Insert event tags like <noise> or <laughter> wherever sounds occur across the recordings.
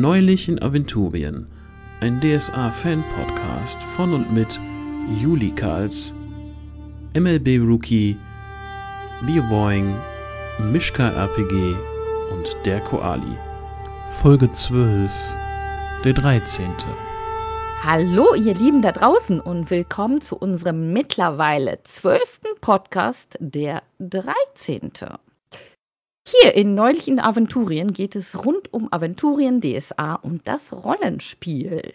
Neulichen Aventurien, ein DSA-Fan-Podcast von und mit Juli Karls, MLB-Rookie, Bierboing, Mischka RPG und der Koali. Folge 12, der 13. Hallo, ihr Lieben da draußen und willkommen zu unserem mittlerweile zwölften Podcast, der 13. Hier in neulichen Aventurien geht es rund um Aventurien, DSA und das Rollenspiel.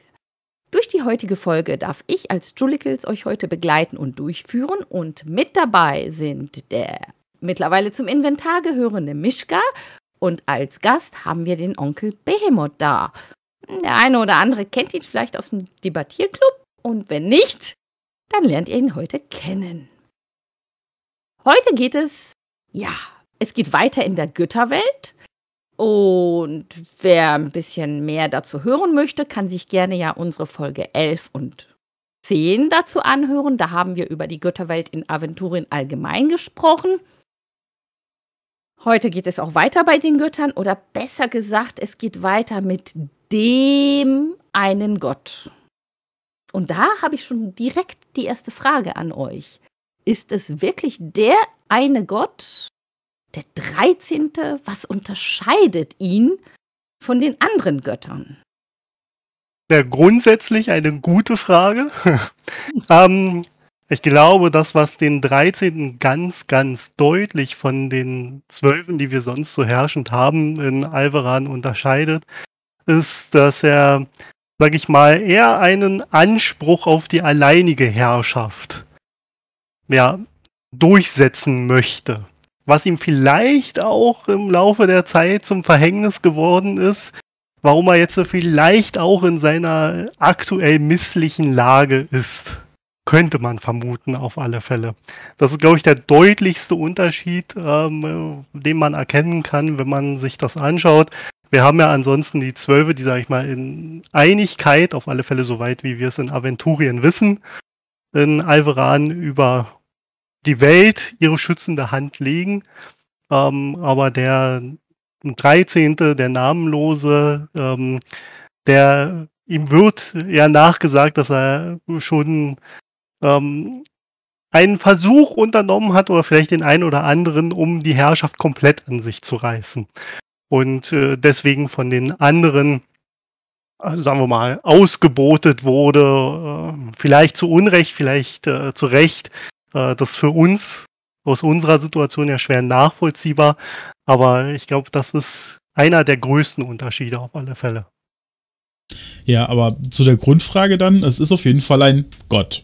Durch die heutige Folge darf ich als Julikels euch heute begleiten und durchführen und mit dabei sind der mittlerweile zum Inventar gehörende Mischka und als Gast haben wir den Onkel Behemoth da. Der eine oder andere kennt ihn vielleicht aus dem Debattierclub und wenn nicht, dann lernt ihr ihn heute kennen. Heute geht es, ja, es geht weiter in der Götterwelt. Und wer ein bisschen mehr dazu hören möchte, kann sich gerne ja unsere Folge 11 und 10 dazu anhören. Da haben wir über die Götterwelt in Aventurien allgemein gesprochen. Heute geht es auch weiter bei den Göttern oder besser gesagt, es geht weiter mit dem einen Gott. Und da habe ich schon direkt die erste Frage an euch. Ist es wirklich der eine Gott, der 13. Was unterscheidet ihn von den anderen Göttern? Ja, grundsätzlich eine gute Frage. <laughs> ähm, ich glaube, das, was den 13. ganz, ganz deutlich von den Zwölfen, die wir sonst so herrschend haben, in Alvaran unterscheidet, ist, dass er, sag ich mal, eher einen Anspruch auf die alleinige Herrschaft ja, durchsetzen möchte was ihm vielleicht auch im Laufe der Zeit zum Verhängnis geworden ist, warum er jetzt vielleicht auch in seiner aktuell misslichen Lage ist. Könnte man vermuten, auf alle Fälle. Das ist, glaube ich, der deutlichste Unterschied, ähm, den man erkennen kann, wenn man sich das anschaut. Wir haben ja ansonsten die Zwölfe, die, sage ich mal, in Einigkeit, auf alle Fälle soweit, wie wir es in Aventurien wissen, in Alveran über die Welt ihre schützende Hand legen. Ähm, aber der 13., der Namenlose, ähm, der ihm wird ja nachgesagt, dass er schon ähm, einen Versuch unternommen hat oder vielleicht den einen oder anderen, um die Herrschaft komplett an sich zu reißen. Und äh, deswegen von den anderen also sagen wir mal, ausgebotet wurde, äh, vielleicht zu Unrecht, vielleicht äh, zu Recht, äh, das für uns aus unserer Situation ja schwer nachvollziehbar, aber ich glaube, das ist einer der größten Unterschiede auf alle Fälle. Ja, aber zu der Grundfrage dann, es ist auf jeden Fall ein Gott.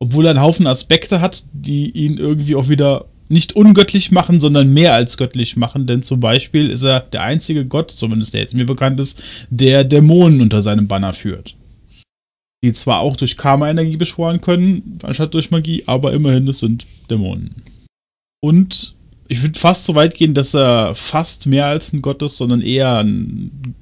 Obwohl er einen Haufen Aspekte hat, die ihn irgendwie auch wieder nicht ungöttlich machen, sondern mehr als göttlich machen, denn zum Beispiel ist er der einzige Gott, zumindest der jetzt mir bekannt ist, der Dämonen unter seinem Banner führt die zwar auch durch Karma-Energie beschworen können, anstatt durch Magie, aber immerhin, es sind Dämonen. Und ich würde fast so weit gehen, dass er fast mehr als ein Gott ist, sondern eher ein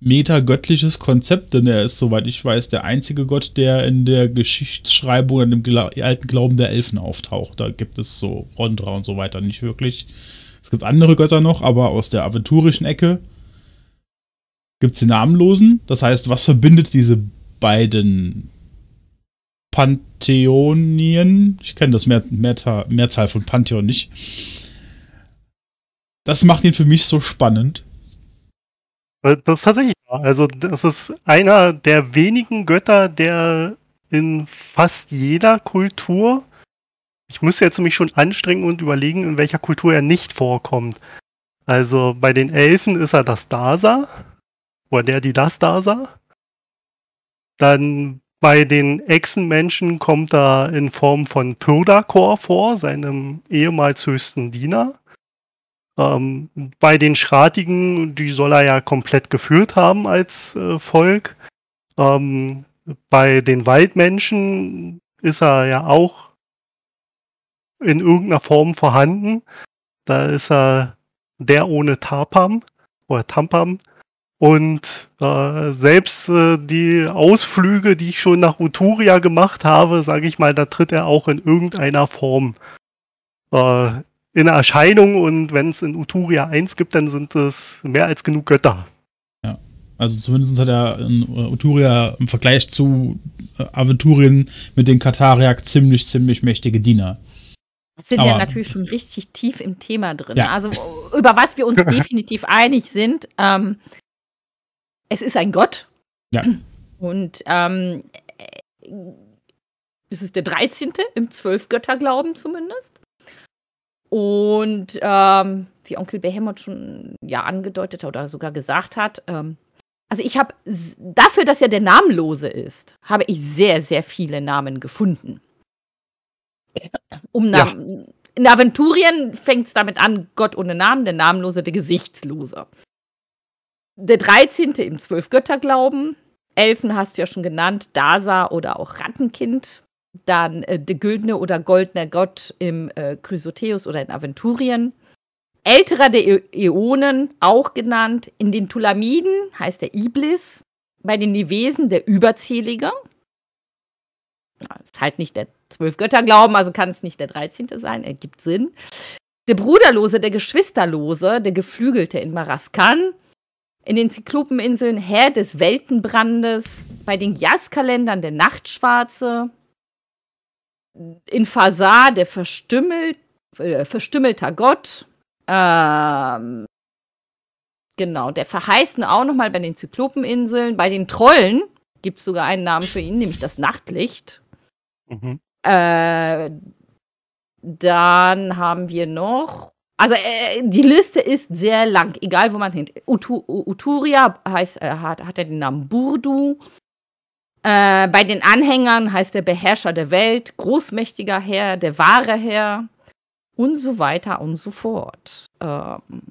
metagöttliches Konzept, denn er ist, soweit ich weiß, der einzige Gott, der in der Geschichtsschreibung und dem Gla alten Glauben der Elfen auftaucht. Da gibt es so Rondra und so weiter nicht wirklich. Es gibt andere Götter noch, aber aus der aventurischen Ecke gibt es die Namenlosen. Das heißt, was verbindet diese beiden Pantheonien. Ich kenne das Mehr, Mehrzahl, Mehrzahl von Pantheon nicht. Das macht ihn für mich so spannend. Äh, das ist tatsächlich Also, das ist einer der wenigen Götter, der in fast jeder Kultur. Ich müsste jetzt mich schon anstrengen und überlegen, in welcher Kultur er nicht vorkommt. Also bei den Elfen ist er das Dasa. Oder der, die das Dasa. Dann bei den Echsenmenschen kommt er in Form von Pyrdakor vor, seinem ehemals höchsten Diener. Ähm, bei den Schratigen, die soll er ja komplett geführt haben als äh, Volk. Ähm, bei den Waldmenschen ist er ja auch in irgendeiner Form vorhanden. Da ist er der ohne Tapam oder Tampam. Und äh, selbst äh, die Ausflüge, die ich schon nach Uturia gemacht habe, sage ich mal, da tritt er auch in irgendeiner Form äh, in Erscheinung. Und wenn es in Uturia 1 gibt, dann sind es mehr als genug Götter. Ja, also zumindest hat er in äh, Uturia im Vergleich zu äh, Aventurien mit den Katariak ziemlich, ziemlich mächtige Diener. Das sind Aber, ja natürlich schon richtig tief im Thema drin. Ja. Also über was wir uns <laughs> definitiv einig sind. Ähm, es ist ein Gott. Ja. Und ähm, äh, es ist der 13. im Zwölfgötterglauben zumindest. Und ähm, wie Onkel Behemoth schon ja angedeutet oder sogar gesagt hat, ähm, also ich habe dafür, dass er der Namenlose ist, habe ich sehr, sehr viele Namen gefunden. Um Namen, ja. In Aventurien fängt es damit an, Gott ohne Namen, der Namenlose, der Gesichtslose. Der 13. im Zwölfgötterglauben. Elfen hast du ja schon genannt, Dasa oder auch Rattenkind. Dann äh, der güldene oder goldene Gott im äh, Chrysotheus oder in Aventurien. Älterer der e-, Äonen, auch genannt. In den Tulamiden heißt der Iblis. Bei den Nivesen der Überzählige. Ja, ist halt nicht der Zwölfgötterglauben, also kann es nicht der 13. sein, ergibt Sinn. Der Bruderlose, der Geschwisterlose, der Geflügelte in Maraskan in den Zyklopeninseln Herr des Weltenbrandes, bei den Jaskalendern der Nachtschwarze, in Fasar der Verstümmel, äh, verstümmelter Gott, ähm, genau, der Verheißen auch nochmal bei den Zyklopeninseln, bei den Trollen gibt es sogar einen Namen für ihn, nämlich das Nachtlicht. Mhm. Äh, dann haben wir noch also äh, äh, die Liste ist sehr lang, egal wo man hin. Utu, Uturia heißt, äh, hat, hat den Namen Burdu. Äh, bei den Anhängern heißt er Beherrscher der Welt, großmächtiger Herr, der wahre Herr und so weiter und so fort. Ähm,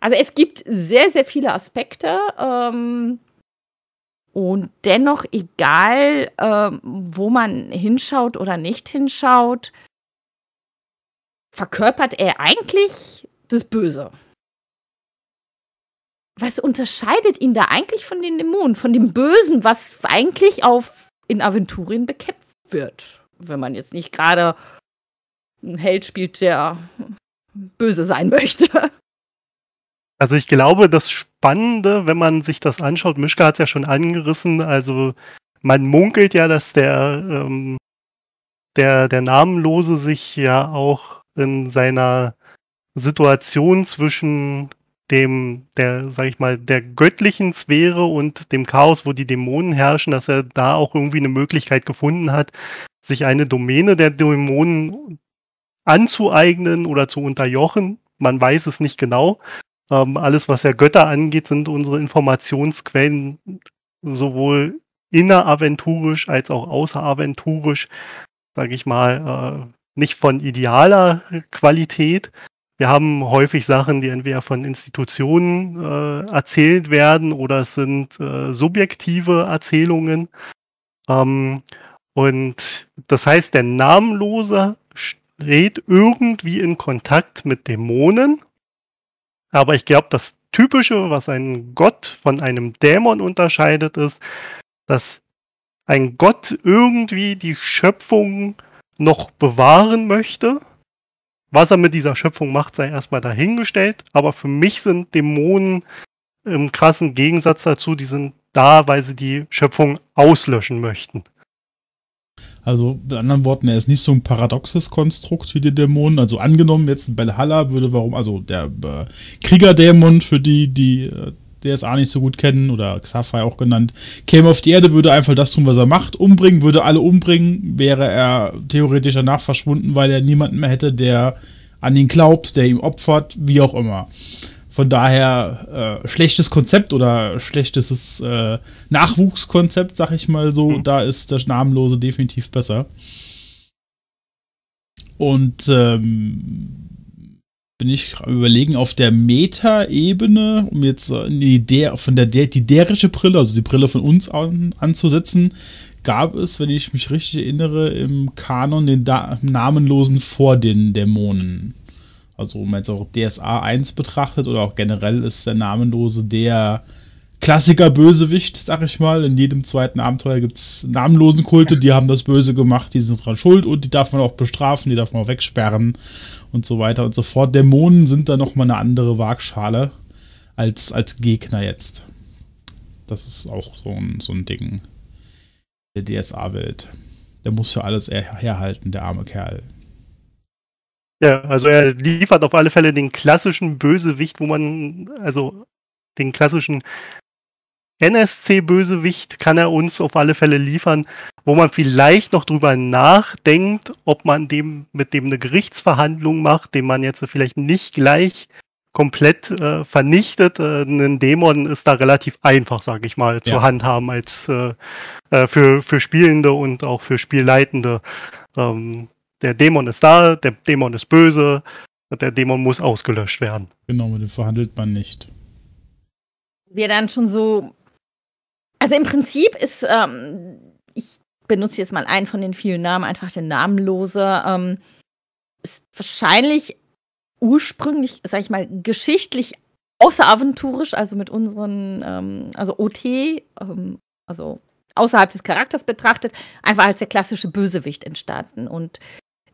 also es gibt sehr, sehr viele Aspekte. Ähm, und dennoch, egal ähm, wo man hinschaut oder nicht hinschaut, verkörpert er eigentlich das Böse. Was unterscheidet ihn da eigentlich von den Dämonen, von dem Bösen, was eigentlich auf in Aventurien bekämpft wird? Wenn man jetzt nicht gerade einen Held spielt, der böse sein möchte. Also ich glaube, das Spannende, wenn man sich das anschaut, Mischka hat es ja schon angerissen, also man munkelt ja, dass der, ähm, der, der Namenlose sich ja auch in seiner Situation zwischen dem, der, sag ich mal, der göttlichen Sphäre und dem Chaos, wo die Dämonen herrschen, dass er da auch irgendwie eine Möglichkeit gefunden hat, sich eine Domäne der Dämonen anzueignen oder zu unterjochen. Man weiß es nicht genau. Ähm, alles, was ja Götter angeht, sind unsere Informationsquellen sowohl inneraventurisch als auch außeraventurisch, sage ich mal, äh, nicht von idealer Qualität. Wir haben häufig Sachen, die entweder von Institutionen äh, erzählt werden oder es sind äh, subjektive Erzählungen. Ähm, und das heißt, der Namenlose steht irgendwie in Kontakt mit Dämonen. Aber ich glaube, das Typische, was einen Gott von einem Dämon unterscheidet, ist, dass ein Gott irgendwie die Schöpfung noch bewahren möchte. Was er mit dieser Schöpfung macht, sei erstmal dahingestellt. Aber für mich sind Dämonen im krassen Gegensatz dazu, die sind da, weil sie die Schöpfung auslöschen möchten. Also mit anderen Worten, er ist nicht so ein paradoxes Konstrukt wie die Dämonen. Also angenommen, jetzt Belhalla würde warum, also der äh, Kriegerdämon für die, die äh, DSA nicht so gut kennen oder Xafai auch genannt, käme auf die Erde, würde einfach das tun, was er macht, umbringen, würde alle umbringen, wäre er theoretisch danach verschwunden, weil er niemanden mehr hätte, der an ihn glaubt, der ihm opfert, wie auch immer. Von daher äh, schlechtes Konzept oder schlechtes äh, Nachwuchskonzept, sag ich mal so, mhm. da ist das Namenlose definitiv besser. Und ähm, bin ich überlegen, auf der Meta-Ebene, um jetzt äh, die der, von der, der die derische Brille, also die Brille von uns an, anzusetzen, gab es, wenn ich mich richtig erinnere, im Kanon den da Namenlosen vor den Dämonen. Also wenn man jetzt auch DSA 1 betrachtet oder auch generell ist der Namenlose der Klassiker-Bösewicht, sag ich mal. In jedem zweiten Abenteuer gibt es namenlosen Kulte, die haben das Böse gemacht, die sind dran schuld und die darf man auch bestrafen, die darf man auch wegsperren und so weiter und so fort. Dämonen sind da nochmal eine andere Waagschale als, als Gegner jetzt. Das ist auch so ein, so ein Ding der DSA-Welt. Der muss für alles herhalten, der arme Kerl. Ja, also er liefert auf alle Fälle den klassischen Bösewicht, wo man, also den klassischen NSC-Bösewicht kann er uns auf alle Fälle liefern, wo man vielleicht noch drüber nachdenkt, ob man dem mit dem eine Gerichtsverhandlung macht, den man jetzt vielleicht nicht gleich komplett äh, vernichtet. Äh, ein Dämon ist da relativ einfach, sage ich mal, ja. zu handhaben als äh, äh, für, für Spielende und auch für Spielleitende. Ähm, der Dämon ist da, der Dämon ist böse, der Dämon muss ausgelöscht werden. Genau, mit dem verhandelt man nicht. Wir dann schon so also im Prinzip ist, ähm, ich benutze jetzt mal einen von den vielen Namen, einfach der Namenlose, ähm, ist wahrscheinlich ursprünglich, sag ich mal, geschichtlich außeraventurisch, also mit unseren, ähm, also OT, ähm, also außerhalb des Charakters betrachtet, einfach als der klassische Bösewicht entstanden. Und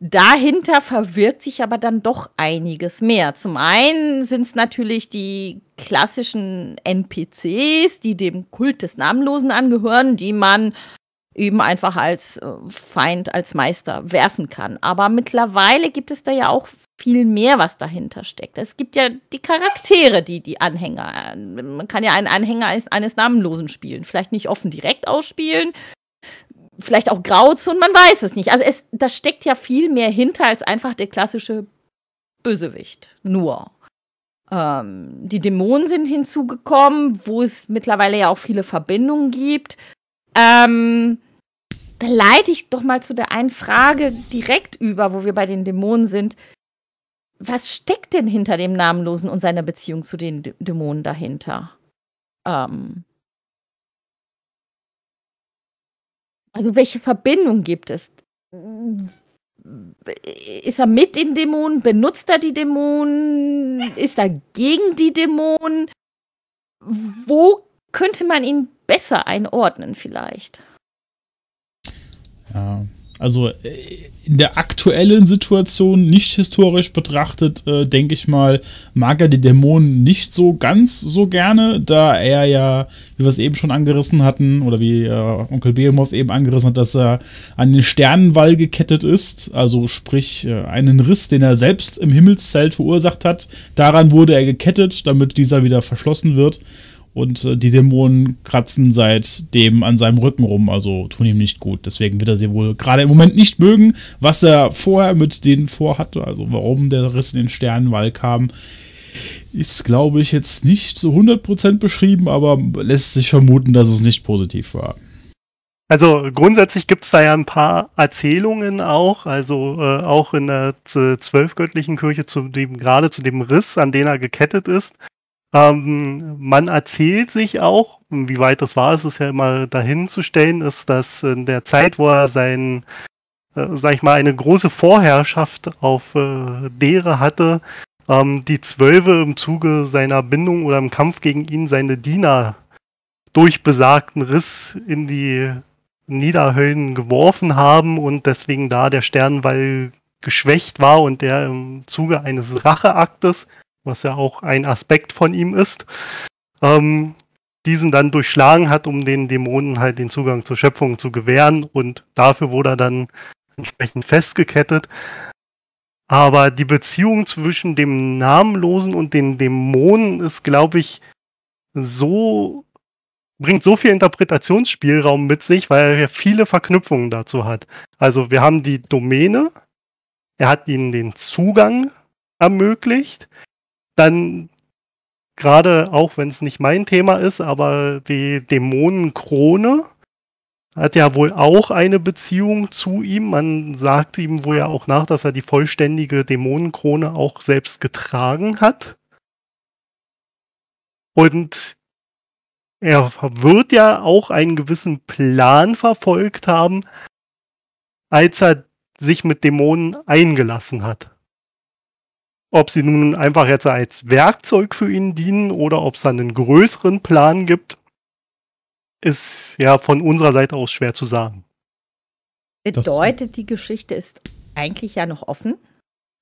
Dahinter verwirrt sich aber dann doch einiges mehr. Zum einen sind es natürlich die klassischen NPCs, die dem Kult des Namenlosen angehören, die man eben einfach als äh, Feind, als Meister werfen kann. Aber mittlerweile gibt es da ja auch viel mehr, was dahinter steckt. Es gibt ja die Charaktere, die die Anhänger. Äh, man kann ja einen Anhänger eines, eines Namenlosen spielen. Vielleicht nicht offen direkt ausspielen, vielleicht auch Grauzonen, man weiß es nicht. Also es, da steckt ja viel mehr hinter als einfach der klassische Bösewicht. Nur. Ähm, die Dämonen sind hinzugekommen, wo es mittlerweile ja auch viele Verbindungen gibt. Ähm, da leite ich doch mal zu der einen Frage direkt über, wo wir bei den Dämonen sind. Was steckt denn hinter dem Namenlosen und seiner Beziehung zu den Dämonen dahinter? Ähm, Also welche Verbindung gibt es? Ist er mit den Dämonen? Benutzt er die Dämonen? Ist er gegen die Dämonen? Wo könnte man ihn besser einordnen vielleicht? Ja, also äh, in der aktuellen Situation, nicht historisch betrachtet, äh, denke ich mal, mag er die Dämonen nicht so ganz so gerne, da er ja, wie wir es eben schon angerissen hatten, oder wie äh, Onkel Behemoth eben angerissen hat, dass er an den Sternenwall gekettet ist, also sprich äh, einen Riss, den er selbst im Himmelszelt verursacht hat. Daran wurde er gekettet, damit dieser wieder verschlossen wird. Und äh, die Dämonen kratzen seitdem an seinem Rücken rum, also tun ihm nicht gut. Deswegen wird er sie wohl gerade im Moment nicht mögen, was er vorher mit denen vorhatte. Also warum der Riss in den Sternenwall kam, ist, glaube ich, jetzt nicht so 100% beschrieben, aber lässt sich vermuten, dass es nicht positiv war. Also grundsätzlich gibt es da ja ein paar Erzählungen auch, also äh, auch in der zwölfgöttlichen Kirche zu dem, gerade zu dem Riss, an den er gekettet ist, ähm, man erzählt sich auch, wie weit das war, ist es ja immer dahin zu stellen, ist, dass in der Zeit, wo er sein, äh, sag ich mal, eine große Vorherrschaft auf äh, Dere hatte, ähm, die Zwölfe im Zuge seiner Bindung oder im Kampf gegen ihn seine Diener durch besagten Riss in die Niederhöllen geworfen haben und deswegen da der Sternwall geschwächt war und der im Zuge eines Racheaktes was ja auch ein Aspekt von ihm ist, ähm, diesen dann durchschlagen hat, um den Dämonen halt den Zugang zur Schöpfung zu gewähren und dafür wurde er dann entsprechend festgekettet. Aber die Beziehung zwischen dem Namenlosen und den Dämonen ist, glaube ich, so bringt so viel Interpretationsspielraum mit sich, weil er ja viele Verknüpfungen dazu hat. Also wir haben die Domäne, er hat ihnen den Zugang ermöglicht, dann gerade auch wenn es nicht mein Thema ist, aber die Dämonenkrone hat ja wohl auch eine Beziehung zu ihm. Man sagt ihm wohl ja auch nach, dass er die vollständige Dämonenkrone auch selbst getragen hat. Und er wird ja auch einen gewissen Plan verfolgt haben, als er sich mit Dämonen eingelassen hat ob sie nun einfach jetzt als Werkzeug für ihn dienen oder ob es dann einen größeren Plan gibt, ist ja von unserer Seite aus schwer zu sagen. Bedeutet, die Geschichte ist eigentlich ja noch offen,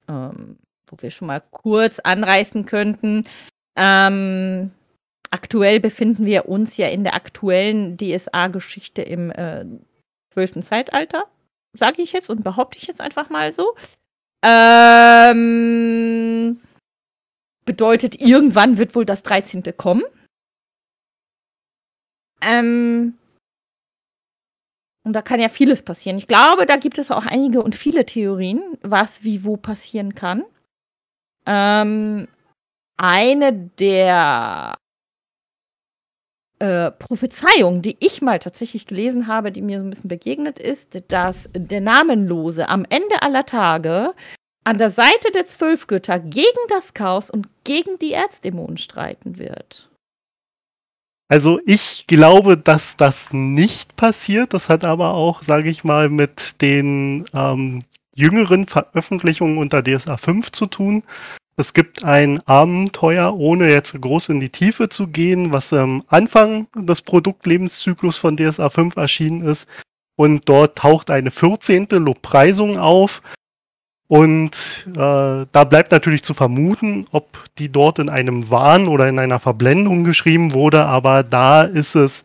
ähm, wo wir schon mal kurz anreißen könnten. Ähm, aktuell befinden wir uns ja in der aktuellen DSA-Geschichte im äh, 12. Zeitalter, sage ich jetzt und behaupte ich jetzt einfach mal so. Ähm, bedeutet, irgendwann wird wohl das 13. kommen. Ähm, und da kann ja vieles passieren. Ich glaube, da gibt es auch einige und viele Theorien, was wie wo passieren kann. Ähm, eine der äh, Prophezeiung, die ich mal tatsächlich gelesen habe, die mir so ein bisschen begegnet ist, dass der Namenlose am Ende aller Tage an der Seite der zwölf Götter gegen das Chaos und gegen die Erzdämonen streiten wird. Also ich glaube, dass das nicht passiert. Das hat aber auch, sage ich mal, mit den ähm, jüngeren Veröffentlichungen unter DSA 5 zu tun. Es gibt ein Abenteuer, ohne jetzt groß in die Tiefe zu gehen, was am Anfang des Produktlebenszyklus von DSA 5 erschienen ist. Und dort taucht eine 14. Lobpreisung auf. Und äh, da bleibt natürlich zu vermuten, ob die dort in einem Wahn oder in einer Verblendung geschrieben wurde, aber da ist es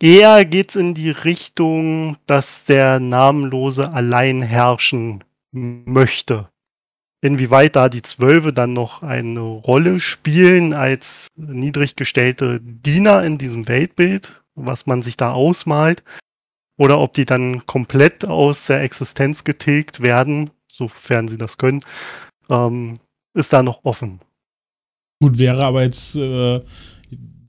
eher geht's in die Richtung, dass der Namenlose allein herrschen möchte inwieweit da die Zwölfe dann noch eine Rolle spielen als niedrig gestellte Diener in diesem Weltbild, was man sich da ausmalt, oder ob die dann komplett aus der Existenz getilgt werden, sofern sie das können, ähm, ist da noch offen. Gut, wäre aber jetzt äh,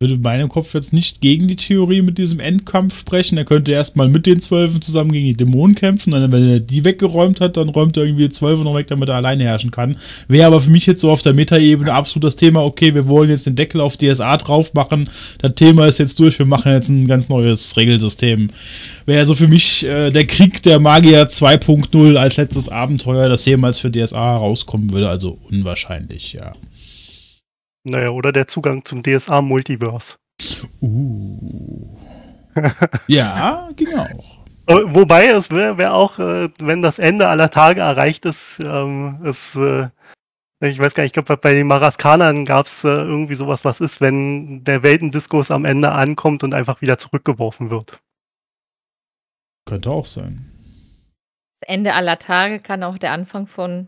würde in meinem Kopf jetzt nicht gegen die Theorie mit diesem Endkampf sprechen. Er könnte erstmal mit den Zwölfen zusammen gegen die Dämonen kämpfen. Und wenn er die weggeräumt hat, dann räumt er irgendwie die Zwölfe noch weg, damit er alleine herrschen kann. Wäre aber für mich jetzt so auf der Metaebene absolut das Thema, okay, wir wollen jetzt den Deckel auf DSA drauf machen. Das Thema ist jetzt durch, wir machen jetzt ein ganz neues Regelsystem. Wäre also für mich äh, der Krieg der Magier 2.0 als letztes Abenteuer, das jemals für DSA rauskommen würde. Also unwahrscheinlich, ja. Naja, oder der Zugang zum DSA Multiverse. Uh. ja, ging auch. Wobei es wäre wär auch, äh, wenn das Ende aller Tage erreicht ist, ähm, es, äh, ich weiß gar nicht, ich glaube, bei den Maraskanern gab es äh, irgendwie sowas, was ist, wenn der Weltendiskurs am Ende ankommt und einfach wieder zurückgeworfen wird. Könnte auch sein. Das Ende aller Tage kann auch der Anfang von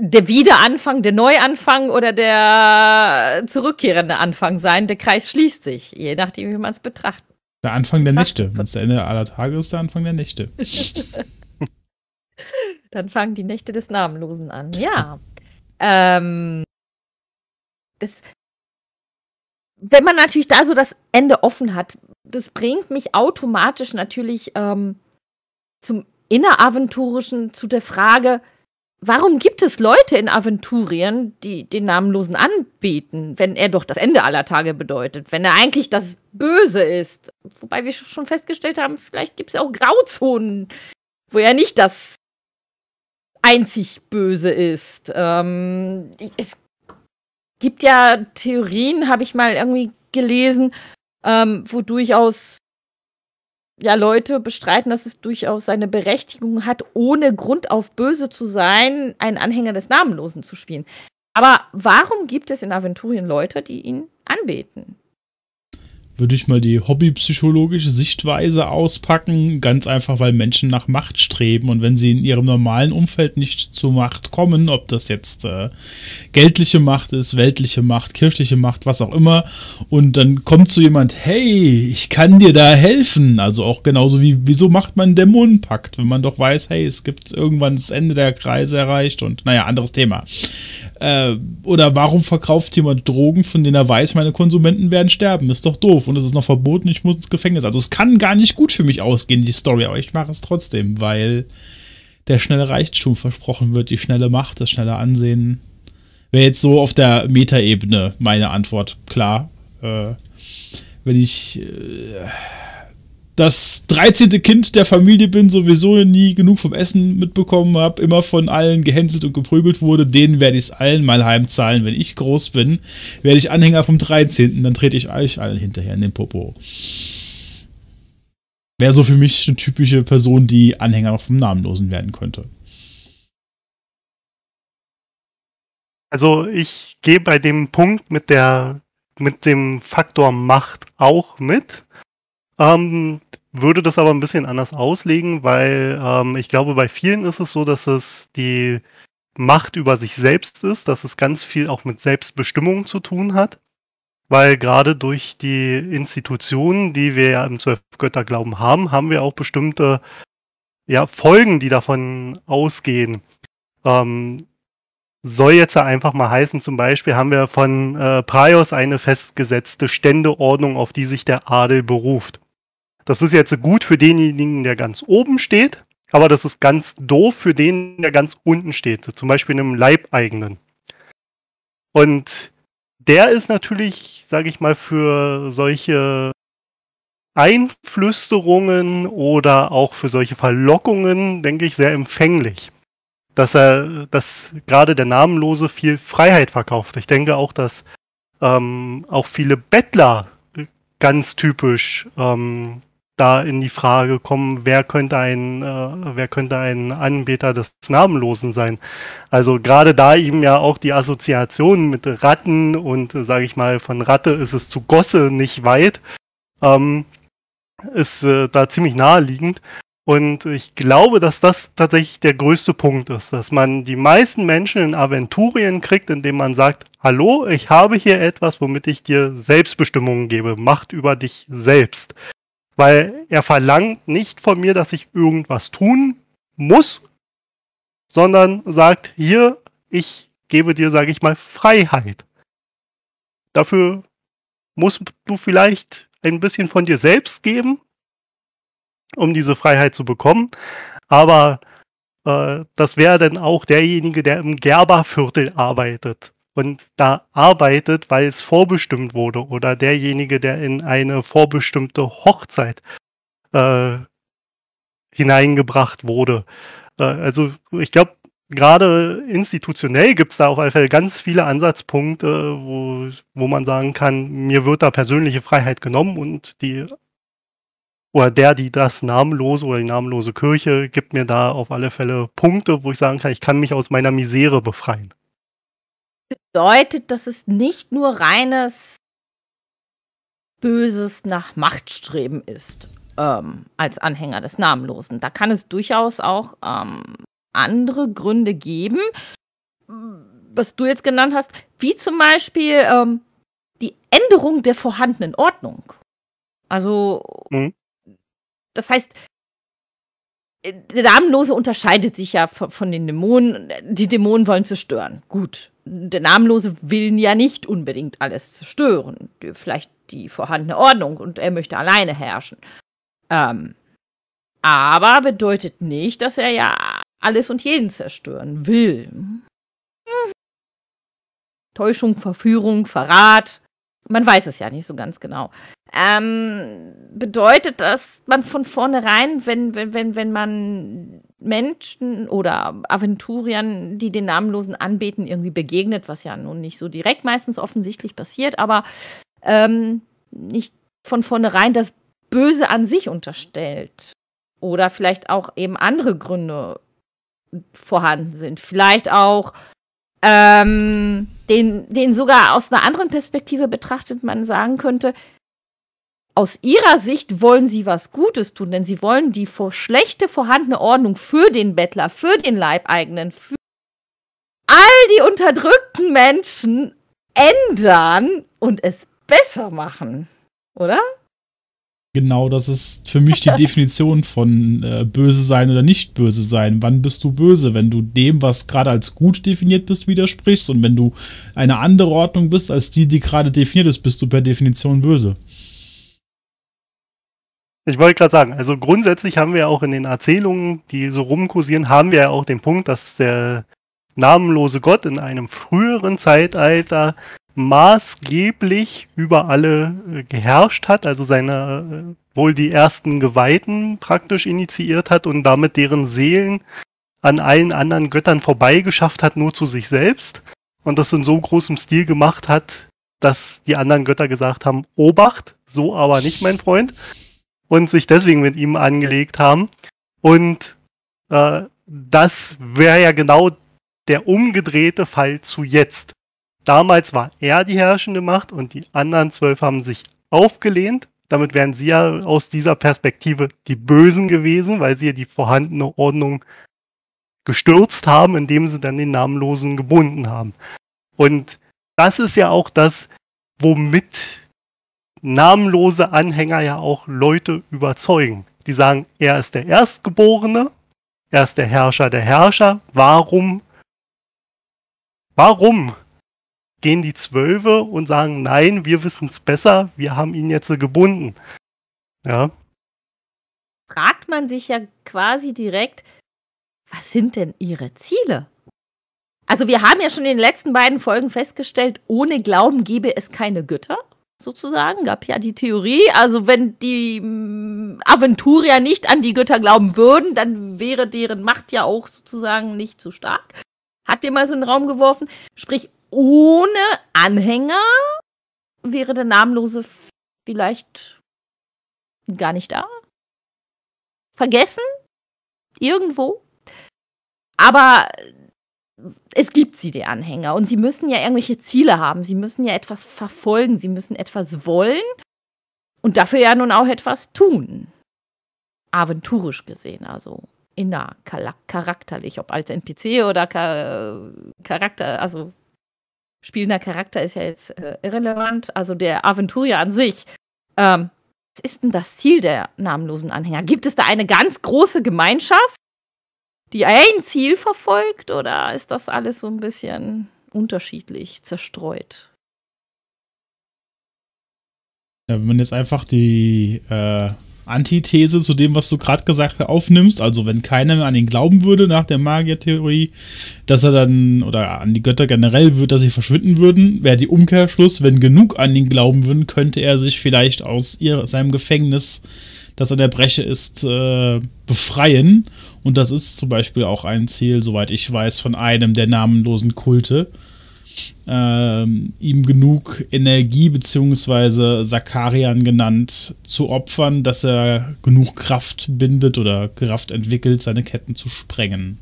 der Wiederanfang, der Neuanfang oder der zurückkehrende Anfang sein. Der Kreis schließt sich, je nachdem, wie man es betrachtet. Der Anfang der Nächte. Wenn es der Ende aller Tage ist, der Anfang der Nächte. <laughs> <laughs> Dann fangen die Nächte des Namenlosen an. Ja. Ähm, das, wenn man natürlich da so das Ende offen hat, das bringt mich automatisch natürlich ähm, zum Inneraventurischen, zu der Frage, warum gibt es Leute in Aventurien, die den Namenlosen anbeten, wenn er doch das Ende aller Tage bedeutet, wenn er eigentlich das Böse ist? Wobei wir schon festgestellt haben, vielleicht gibt es ja auch Grauzonen, wo er nicht das einzig Böse ist. Ähm, es gibt ja Theorien, habe ich mal irgendwie gelesen, ähm, wo durchaus ja, Leute bestreiten, dass es durchaus seine Berechtigung hat, ohne Grund auf böse zu sein, einen Anhänger des Namenlosen zu spielen. Aber warum gibt es in Aventurien Leute, die ihn anbeten? würde ich mal die hobbypsychologische Sichtweise auspacken, ganz einfach, weil Menschen nach Macht streben und wenn sie in ihrem normalen Umfeld nicht zur Macht kommen, ob das jetzt äh, geldliche Macht ist, weltliche Macht, kirchliche Macht, was auch immer, und dann kommt zu jemand, hey, ich kann dir da helfen, also auch genauso wie, wieso macht man einen Dämonenpakt, wenn man doch weiß, hey, es gibt irgendwann das Ende der Kreise erreicht und naja, anderes Thema. Äh, oder warum verkauft jemand Drogen, von denen er weiß, meine Konsumenten werden sterben, ist doch doof und es ist noch verboten, ich muss ins Gefängnis. Also es kann gar nicht gut für mich ausgehen, die Story, aber ich mache es trotzdem, weil der schnelle Reichtum versprochen wird, die schnelle Macht, das schnelle Ansehen. Wäre jetzt so auf der Metaebene meine Antwort, klar. Äh, wenn ich... Äh, das 13. Kind der Familie bin, sowieso nie genug vom Essen mitbekommen habe, immer von allen gehänselt und geprügelt wurde, denen werde ich es allen mal heimzahlen. Wenn ich groß bin, werde ich Anhänger vom 13., dann trete ich euch allen hinterher in den Popo. Wäre so für mich eine typische Person, die Anhänger vom Namenlosen werden könnte. Also ich gehe bei dem Punkt mit der mit dem Faktor Macht auch mit. Ähm, würde das aber ein bisschen anders auslegen, weil ähm, ich glaube, bei vielen ist es so, dass es die Macht über sich selbst ist, dass es ganz viel auch mit Selbstbestimmung zu tun hat, weil gerade durch die Institutionen, die wir ja im Zwölfgötterglauben haben, haben wir auch bestimmte ja, Folgen, die davon ausgehen. Ähm, soll jetzt einfach mal heißen, zum Beispiel haben wir von äh, Praios eine festgesetzte Ständeordnung, auf die sich der Adel beruft. Das ist jetzt gut für denjenigen, der ganz oben steht, aber das ist ganz doof für den, der ganz unten steht, zum Beispiel einem Leibeigenen. Und der ist natürlich, sage ich mal, für solche Einflüsterungen oder auch für solche Verlockungen, denke ich, sehr empfänglich. Dass er, dass gerade der Namenlose viel Freiheit verkauft. Ich denke auch, dass ähm, auch viele Bettler ganz typisch ähm, da in die Frage kommen, wer könnte ein, äh, wer könnte ein Anbeter des Namenlosen sein? Also gerade da eben ja auch die Assoziation mit Ratten und, äh, sage ich mal, von Ratte ist es zu Gosse nicht weit, ähm, ist äh, da ziemlich naheliegend. Und ich glaube, dass das tatsächlich der größte Punkt ist, dass man die meisten Menschen in Aventurien kriegt, indem man sagt, hallo, ich habe hier etwas, womit ich dir Selbstbestimmungen gebe, Macht über dich selbst weil er verlangt nicht von mir, dass ich irgendwas tun muss, sondern sagt, hier, ich gebe dir, sage ich mal, Freiheit. Dafür musst du vielleicht ein bisschen von dir selbst geben, um diese Freiheit zu bekommen. Aber äh, das wäre dann auch derjenige, der im Gerberviertel arbeitet und da arbeitet, weil es vorbestimmt wurde oder derjenige, der in eine vorbestimmte Hochzeit äh, hineingebracht wurde. Äh, also ich glaube, gerade institutionell gibt es da auf alle Fälle ganz viele Ansatzpunkte, wo, wo man sagen kann, mir wird da persönliche Freiheit genommen und die oder der, die das namenlose oder die namenlose Kirche gibt mir da auf alle Fälle Punkte, wo ich sagen kann, ich kann mich aus meiner Misere befreien bedeutet, dass es nicht nur reines Böses nach Machtstreben ist, ähm, als Anhänger des Namenlosen. Da kann es durchaus auch ähm, andere Gründe geben, was du jetzt genannt hast, wie zum Beispiel ähm, die Änderung der vorhandenen Ordnung. Also, mhm. das heißt, äh, der Namenlose unterscheidet sich ja von den Dämonen. Die Dämonen wollen zerstören. Gut der Namenlose will ja nicht unbedingt alles zerstören. Vielleicht die vorhandene Ordnung und er möchte alleine herrschen. Ähm, aber bedeutet nicht, dass er ja alles und jeden zerstören will. Hm. Täuschung, Verführung, Verrat. Man weiß es ja nicht so ganz genau. Ähm, bedeutet, dass man von vornherein, wenn, wenn, wenn, wenn man Menschen oder Aventuriern, die den Namenlosen anbeten, irgendwie begegnet, was ja nun nicht so direkt meistens offensichtlich passiert, aber ähm, nicht von vornherein das Böse an sich unterstellt. Oder vielleicht auch eben andere Gründe vorhanden sind. Vielleicht auch ähm, den, den sogar aus einer anderen Perspektive betrachtet man sagen könnte, aus ihrer Sicht wollen sie was Gutes tun, denn sie wollen die vor schlechte vorhandene Ordnung für den Bettler, für den Leibeigenen, für all die unterdrückten Menschen ändern und es besser machen, oder? Genau, das ist für mich die <laughs> Definition von äh, böse sein oder nicht böse sein. Wann bist du böse? Wenn du dem, was gerade als gut definiert bist, widersprichst und wenn du eine andere Ordnung bist als die, die gerade definiert ist, bist du per Definition böse. Ich wollte gerade sagen, also grundsätzlich haben wir auch in den Erzählungen, die so rumkursieren, haben wir ja auch den Punkt, dass der namenlose Gott in einem früheren Zeitalter maßgeblich über alle äh, geherrscht hat, also seine äh, wohl die ersten Geweihten praktisch initiiert hat und damit deren Seelen an allen anderen Göttern vorbeigeschafft hat, nur zu sich selbst. Und das in so großem Stil gemacht hat, dass die anderen Götter gesagt haben, Obacht, so aber nicht, mein Freund und sich deswegen mit ihm angelegt haben. Und äh, das wäre ja genau der umgedrehte Fall zu jetzt. Damals war er die herrschende Macht und die anderen zwölf haben sich aufgelehnt. Damit wären sie ja aus dieser Perspektive die Bösen gewesen, weil sie ja die vorhandene Ordnung gestürzt haben, indem sie dann den Namenlosen gebunden haben. Und das ist ja auch das, womit namenlose Anhänger ja auch Leute überzeugen. Die sagen, er ist der Erstgeborene, er ist der Herrscher der Herrscher. Warum? Warum gehen die Zwölfe und sagen, nein, wir wissen es besser, wir haben ihn jetzt gebunden? Ja. Fragt man sich ja quasi direkt, was sind denn ihre Ziele? Also wir haben ja schon in den letzten beiden Folgen festgestellt, ohne Glauben gäbe es keine Götter sozusagen, gab ja die Theorie, also wenn die mm, Aventurier nicht an die Götter glauben würden, dann wäre deren Macht ja auch sozusagen nicht so stark. Hat dir mal so einen Raum geworfen. Sprich, ohne Anhänger wäre der Namenlose vielleicht gar nicht da. Vergessen? Irgendwo? Aber es gibt sie, die Anhänger. Und sie müssen ja irgendwelche Ziele haben. Sie müssen ja etwas verfolgen. Sie müssen etwas wollen. Und dafür ja nun auch etwas tun. Aventurisch gesehen, also in charakterlich, ob als NPC oder Charakter, also spielender Charakter ist ja jetzt äh, irrelevant. Also der Aventurier an sich. Ähm, was ist denn das Ziel der namenlosen Anhänger? Gibt es da eine ganz große Gemeinschaft? die ein Ziel verfolgt oder ist das alles so ein bisschen unterschiedlich zerstreut? Ja, wenn man jetzt einfach die äh, Antithese zu dem, was du gerade gesagt hast, aufnimmst, also wenn keiner mehr an ihn glauben würde nach der Magiertheorie, dass er dann oder an die Götter generell würde, dass sie verschwinden würden, wäre die Umkehrschluss, wenn genug an ihn glauben würden, könnte er sich vielleicht aus ihr, seinem Gefängnis das an der Breche ist, äh, befreien. Und das ist zum Beispiel auch ein Ziel, soweit ich weiß, von einem der namenlosen Kulte. Ähm, ihm genug Energie beziehungsweise Sakarian genannt zu opfern, dass er genug Kraft bindet oder Kraft entwickelt, seine Ketten zu sprengen,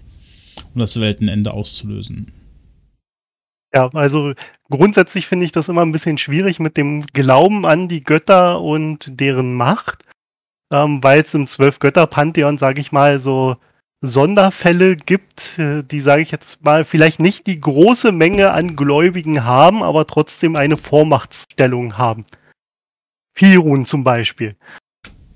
und das Weltenende auszulösen. Ja, also grundsätzlich finde ich das immer ein bisschen schwierig mit dem Glauben an die Götter und deren Macht ähm, weil es im Zwölf-Götter-Pantheon, sage ich mal, so Sonderfälle gibt, äh, die, sage ich jetzt mal, vielleicht nicht die große Menge an Gläubigen haben, aber trotzdem eine Vormachtstellung haben. Pirun zum Beispiel.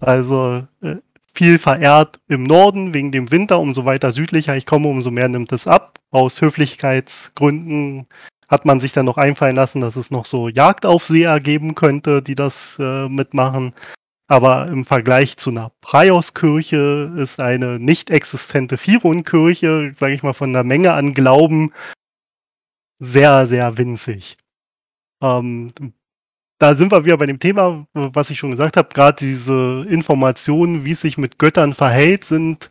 Also äh, viel verehrt im Norden wegen dem Winter, umso weiter südlicher ich komme, umso mehr nimmt es ab. Aus Höflichkeitsgründen hat man sich dann noch einfallen lassen, dass es noch so Jagdaufseher geben könnte, die das äh, mitmachen. Aber im Vergleich zu einer Praios-Kirche ist eine nicht existente Firon-Kirche, sage ich mal, von der Menge an Glauben sehr, sehr winzig. Ähm, da sind wir wieder bei dem Thema, was ich schon gesagt habe. Gerade diese Informationen, wie es sich mit Göttern verhält, sind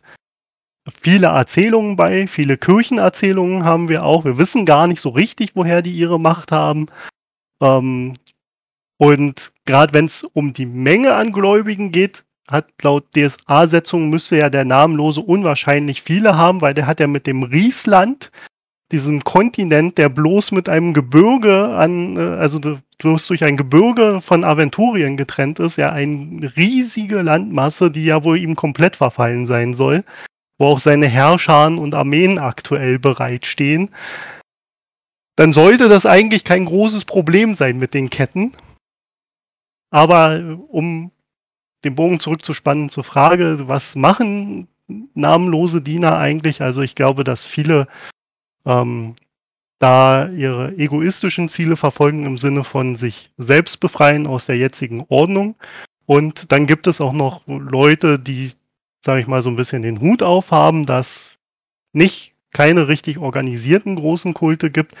viele Erzählungen bei, viele Kirchenerzählungen haben wir auch. Wir wissen gar nicht so richtig, woher die ihre Macht haben. Ähm, und gerade wenn es um die Menge an Gläubigen geht, hat laut DSA-Setzung müsste ja der Namenlose unwahrscheinlich viele haben, weil der hat ja mit dem Riesland, diesem Kontinent, der bloß mit einem Gebirge an, äh, also bloß durch ein Gebirge von Aventurien getrennt ist, ja eine riesige Landmasse, die ja wohl ihm komplett verfallen sein soll, wo auch seine Herrscharen und Armeen aktuell bereitstehen. Dann sollte das eigentlich kein großes Problem sein mit den Ketten. Aber äh, um den Bogen zurückzuspannen zur Frage, was machen namenlose Diener eigentlich? Also ich glaube, dass viele ähm, da ihre egoistischen Ziele verfolgen im Sinne von sich selbst befreien aus der jetzigen Ordnung. Und dann gibt es auch noch Leute, die, sage ich mal, so ein bisschen den Hut aufhaben, dass nicht keine richtig organisierten großen Kulte gibt,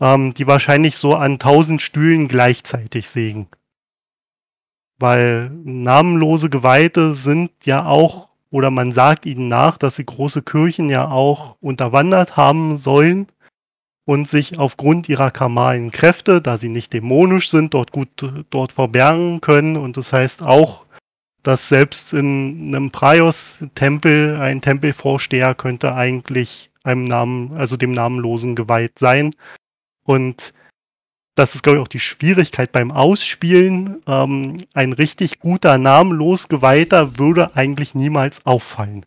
ähm, die wahrscheinlich so an tausend Stühlen gleichzeitig sägen. Weil namenlose Geweihte sind ja auch, oder man sagt ihnen nach, dass sie große Kirchen ja auch unterwandert haben sollen und sich aufgrund ihrer karmalen Kräfte, da sie nicht dämonisch sind, dort gut dort verbergen können. Und das heißt auch, dass selbst in einem Praios-Tempel ein Tempelvorsteher könnte eigentlich einem Namen, also dem namenlosen geweiht sein. Und das ist, glaube ich, auch die Schwierigkeit beim Ausspielen. Ähm, ein richtig guter, namenlos Geweihter würde eigentlich niemals auffallen.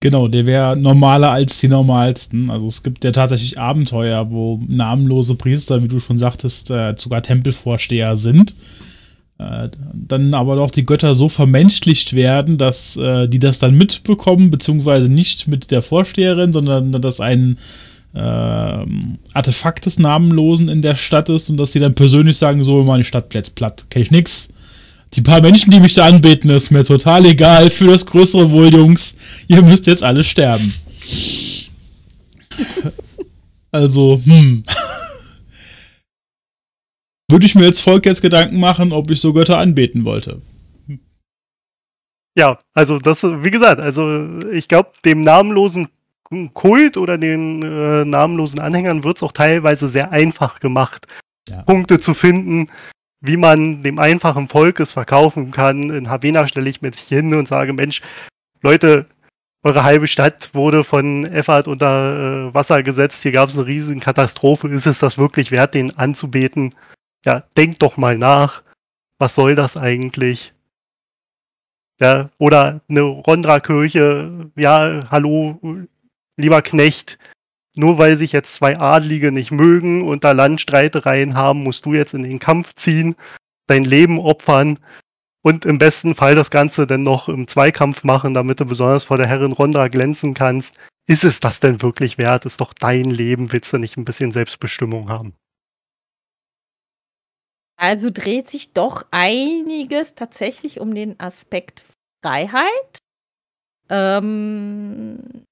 Genau, der wäre normaler als die normalsten. Also es gibt ja tatsächlich Abenteuer, wo namenlose Priester, wie du schon sagtest, äh, sogar Tempelvorsteher sind. Äh, dann aber doch die Götter so vermenschlicht werden, dass äh, die das dann mitbekommen, beziehungsweise nicht mit der Vorsteherin, sondern dass ein ähm, Artefakt des Namenlosen in der Stadt ist und dass sie dann persönlich sagen, so, meine Stadt plätzt platt, kenn ich nix. Die paar Menschen, die mich da anbeten, ist mir total egal, für das größere Wohl, Jungs, ihr müsst jetzt alle sterben. <laughs> also, hm. <laughs> Würde ich mir als Volk jetzt Gedanken machen, ob ich so Götter anbeten wollte. Ja, also das, wie gesagt, also ich glaube, dem namenlosen dem Kult oder den äh, namenlosen Anhängern wird es auch teilweise sehr einfach gemacht, ja. Punkte zu finden, wie man dem einfachen Volk es verkaufen kann. In Havena stelle ich mich hin und sage, Mensch, Leute, eure halbe Stadt wurde von Effert unter äh, Wasser gesetzt, hier gab es eine riesige Katastrophe, ist es das wirklich wert, den anzubeten? Ja, denkt doch mal nach, was soll das eigentlich? Ja, oder eine Rondra-Kirche, ja, hallo, lieber Knecht, nur weil sich jetzt zwei Adlige nicht mögen und da Landstreitereien haben, musst du jetzt in den Kampf ziehen, dein Leben opfern und im besten Fall das Ganze dann noch im Zweikampf machen, damit du besonders vor der Herrin Ronda glänzen kannst. Ist es das denn wirklich wert? Ist doch dein Leben, willst du nicht ein bisschen Selbstbestimmung haben? Also dreht sich doch einiges tatsächlich um den Aspekt Freiheit. Ähm,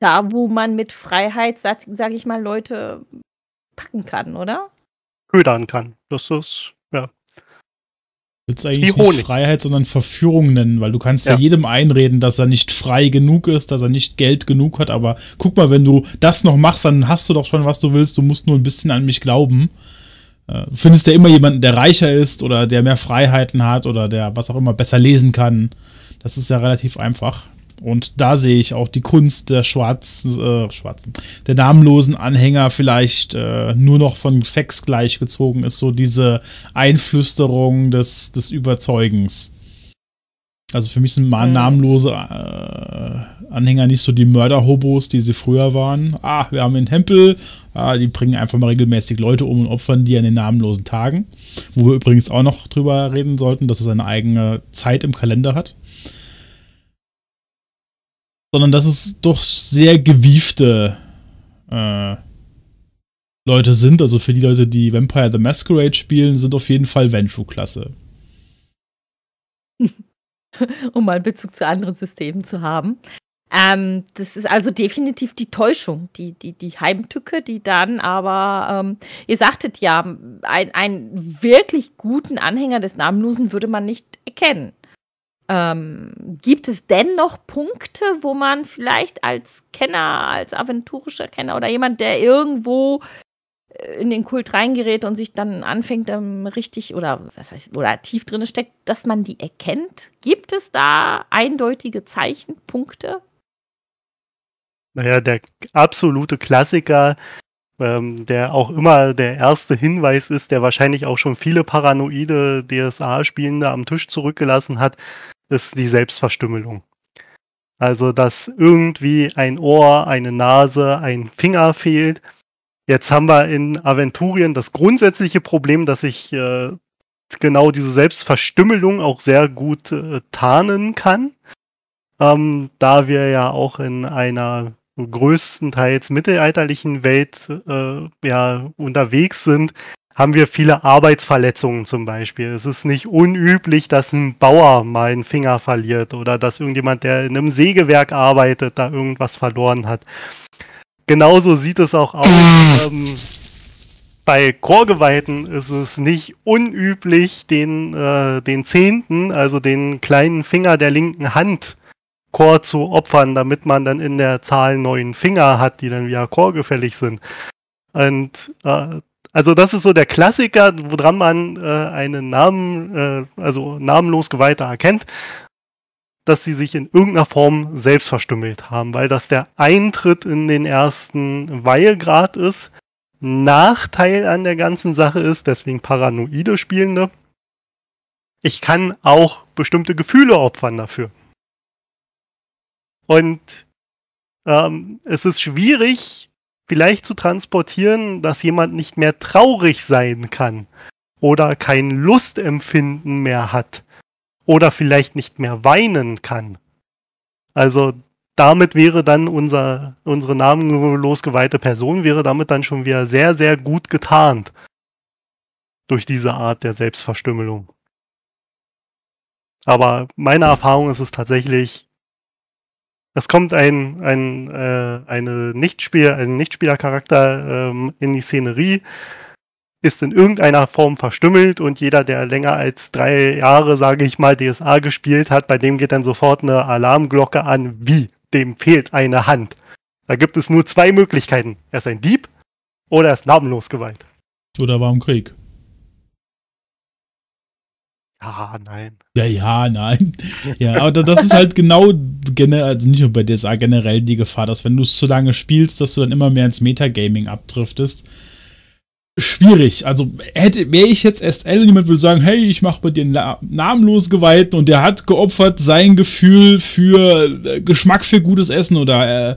da, wo man mit Freiheit, sag, sag ich mal, Leute packen kann, oder? Ködern kann. Das ist, ja. Ich würde es eigentlich nicht Freiheit, sondern Verführung nennen, weil du kannst ja. ja. jedem einreden, dass er nicht frei genug ist, dass er nicht Geld genug hat, aber guck mal, wenn du das noch machst, dann hast du doch schon, was du willst, du musst nur ein bisschen an mich glauben. Äh, findest ja immer jemanden, der reicher ist oder der mehr Freiheiten hat oder der was auch immer besser lesen kann. Das ist ja relativ einfach. Und da sehe ich auch die Kunst der schwarzen, äh, schwarzen der namenlosen Anhänger vielleicht äh, nur noch von Facts gleichgezogen ist, so diese Einflüsterung des, des Überzeugens. Also für mich sind mhm. namenlose äh, Anhänger nicht so die Mörderhobos, die sie früher waren. Ah, wir haben den Tempel, ah, die bringen einfach mal regelmäßig Leute um und opfern die an den namenlosen Tagen. Wo wir übrigens auch noch drüber reden sollten, dass es eine eigene Zeit im Kalender hat sondern dass es doch sehr gewiefte äh, Leute sind. Also für die Leute, die Vampire the Masquerade spielen, sind auf jeden Fall venture klasse <laughs> um mal einen Bezug zu anderen Systemen zu haben. Ähm, das ist also definitiv die Täuschung, die, die, die Heimtücke, die dann aber, ähm, ihr sagtet ja, einen wirklich guten Anhänger des Namenlosen würde man nicht erkennen. Ähm, gibt es denn noch Punkte, wo man vielleicht als Kenner, als aventurischer Kenner oder jemand, der irgendwo äh, in den Kult reingerät und sich dann anfängt, ähm, richtig oder was heißt, oder tief drin steckt, dass man die erkennt? Gibt es da eindeutige Zeichenpunkte? Naja, der absolute Klassiker, ähm, der auch immer der erste Hinweis ist, der wahrscheinlich auch schon viele paranoide DSA-Spielende am Tisch zurückgelassen hat, ist die Selbstverstümmelung. Also, dass irgendwie ein Ohr, eine Nase, ein Finger fehlt. Jetzt haben wir in Aventurien das grundsätzliche Problem, dass ich äh, genau diese Selbstverstümmelung auch sehr gut äh, tarnen kann. Ähm, da wir ja auch in einer größtenteils mittelalterlichen Welt äh, ja, unterwegs sind, haben wir viele Arbeitsverletzungen zum Beispiel. Es ist nicht unüblich, dass ein Bauer mal einen Finger verliert oder dass irgendjemand, der in einem Sägewerk arbeitet, da irgendwas verloren hat. Genauso sieht es auch aus. Ähm, bei Chorgeweihten ist es nicht unüblich, den, äh, den Zehnten, also den kleinen Finger der linken Hand, Chor zu opfern, damit man dann in der Zahl neun Finger hat, die dann wieder chorgefällig sind. Und äh, also das ist so der Klassiker, woran man äh, einen Namen, äh, also namenlos Geweihter erkennt, dass sie sich in irgendeiner Form selbst verstümmelt haben, weil das der Eintritt in den ersten Weilgrad ist. Nachteil an der ganzen Sache ist, deswegen paranoide Spielende, ich kann auch bestimmte Gefühle opfern dafür. Und ähm, es ist schwierig, vielleicht zu transportieren, dass jemand nicht mehr traurig sein kann oder kein Lustempfinden mehr hat oder vielleicht nicht mehr weinen kann. Also damit wäre dann unser, unsere namenlos geweihte Person wäre damit dann schon wieder sehr, sehr gut getarnt durch diese Art der Selbstverstümmelung. Aber meine Erfahrung ist es tatsächlich es kommt ein, ein, äh, eine Nichtspiel, ein Nichtspielercharakter ähm, in die Szenerie, ist in irgendeiner Form verstümmelt und jeder, der länger als drei Jahre, sage ich mal, DSA gespielt hat, bei dem geht dann sofort eine Alarmglocke an, wie, dem fehlt eine Hand. Da gibt es nur zwei Möglichkeiten. Er ist ein Dieb oder er ist namenlos geweiht. Oder war im Krieg. Ja, nein. Ja, ja, nein. Ja, aber das ist halt genau, also nicht nur bei DSA generell die Gefahr, dass wenn du es zu lange spielst, dass du dann immer mehr ins Metagaming abdriftest. Schwierig. Also hätte, wäre ich jetzt SL und jemand würde sagen, hey, ich mache bei dir einen namenlos Geweihten und der hat geopfert sein Gefühl für äh, Geschmack für gutes Essen oder äh,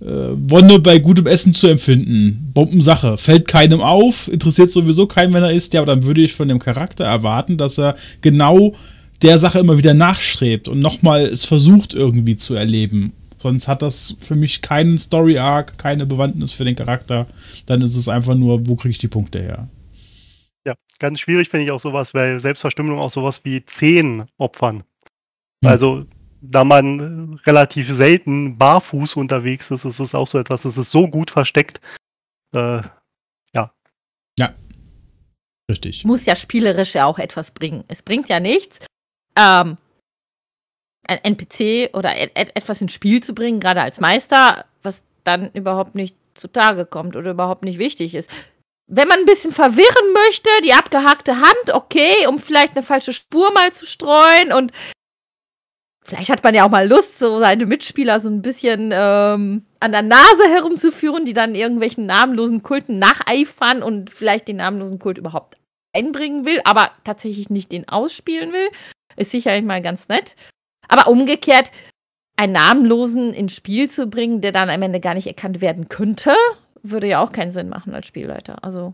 äh, Wonne bei gutem Essen zu empfinden. Bombensache. Fällt keinem auf, interessiert sowieso keinen, wenn er isst. Ja, aber dann würde ich von dem Charakter erwarten, dass er genau der Sache immer wieder nachstrebt und nochmal es versucht irgendwie zu erleben. Sonst hat das für mich keinen Story-Arc, keine Bewandtnis für den Charakter. Dann ist es einfach nur, wo kriege ich die Punkte her? Ja, ganz schwierig finde ich auch sowas, weil Selbstverstümmelung auch sowas wie zehn Opfern. Hm. Also da man relativ selten barfuß unterwegs ist, ist es auch so etwas, es ist so gut versteckt. Äh, ja. Ja. Richtig. Muss ja spielerisch ja auch etwas bringen. Es bringt ja nichts, ähm, ein NPC oder etwas ins Spiel zu bringen, gerade als Meister, was dann überhaupt nicht zutage kommt oder überhaupt nicht wichtig ist. Wenn man ein bisschen verwirren möchte, die abgehackte Hand, okay, um vielleicht eine falsche Spur mal zu streuen und vielleicht hat man ja auch mal Lust, so seine Mitspieler so ein bisschen ähm, an der Nase herumzuführen, die dann irgendwelchen namenlosen Kulten nacheifern und vielleicht den namenlosen Kult überhaupt einbringen will, aber tatsächlich nicht den ausspielen will. Ist sicherlich mal ganz nett. Aber umgekehrt, einen Namenlosen ins Spiel zu bringen, der dann am Ende gar nicht erkannt werden könnte, würde ja auch keinen Sinn machen als Spielleiter. Also.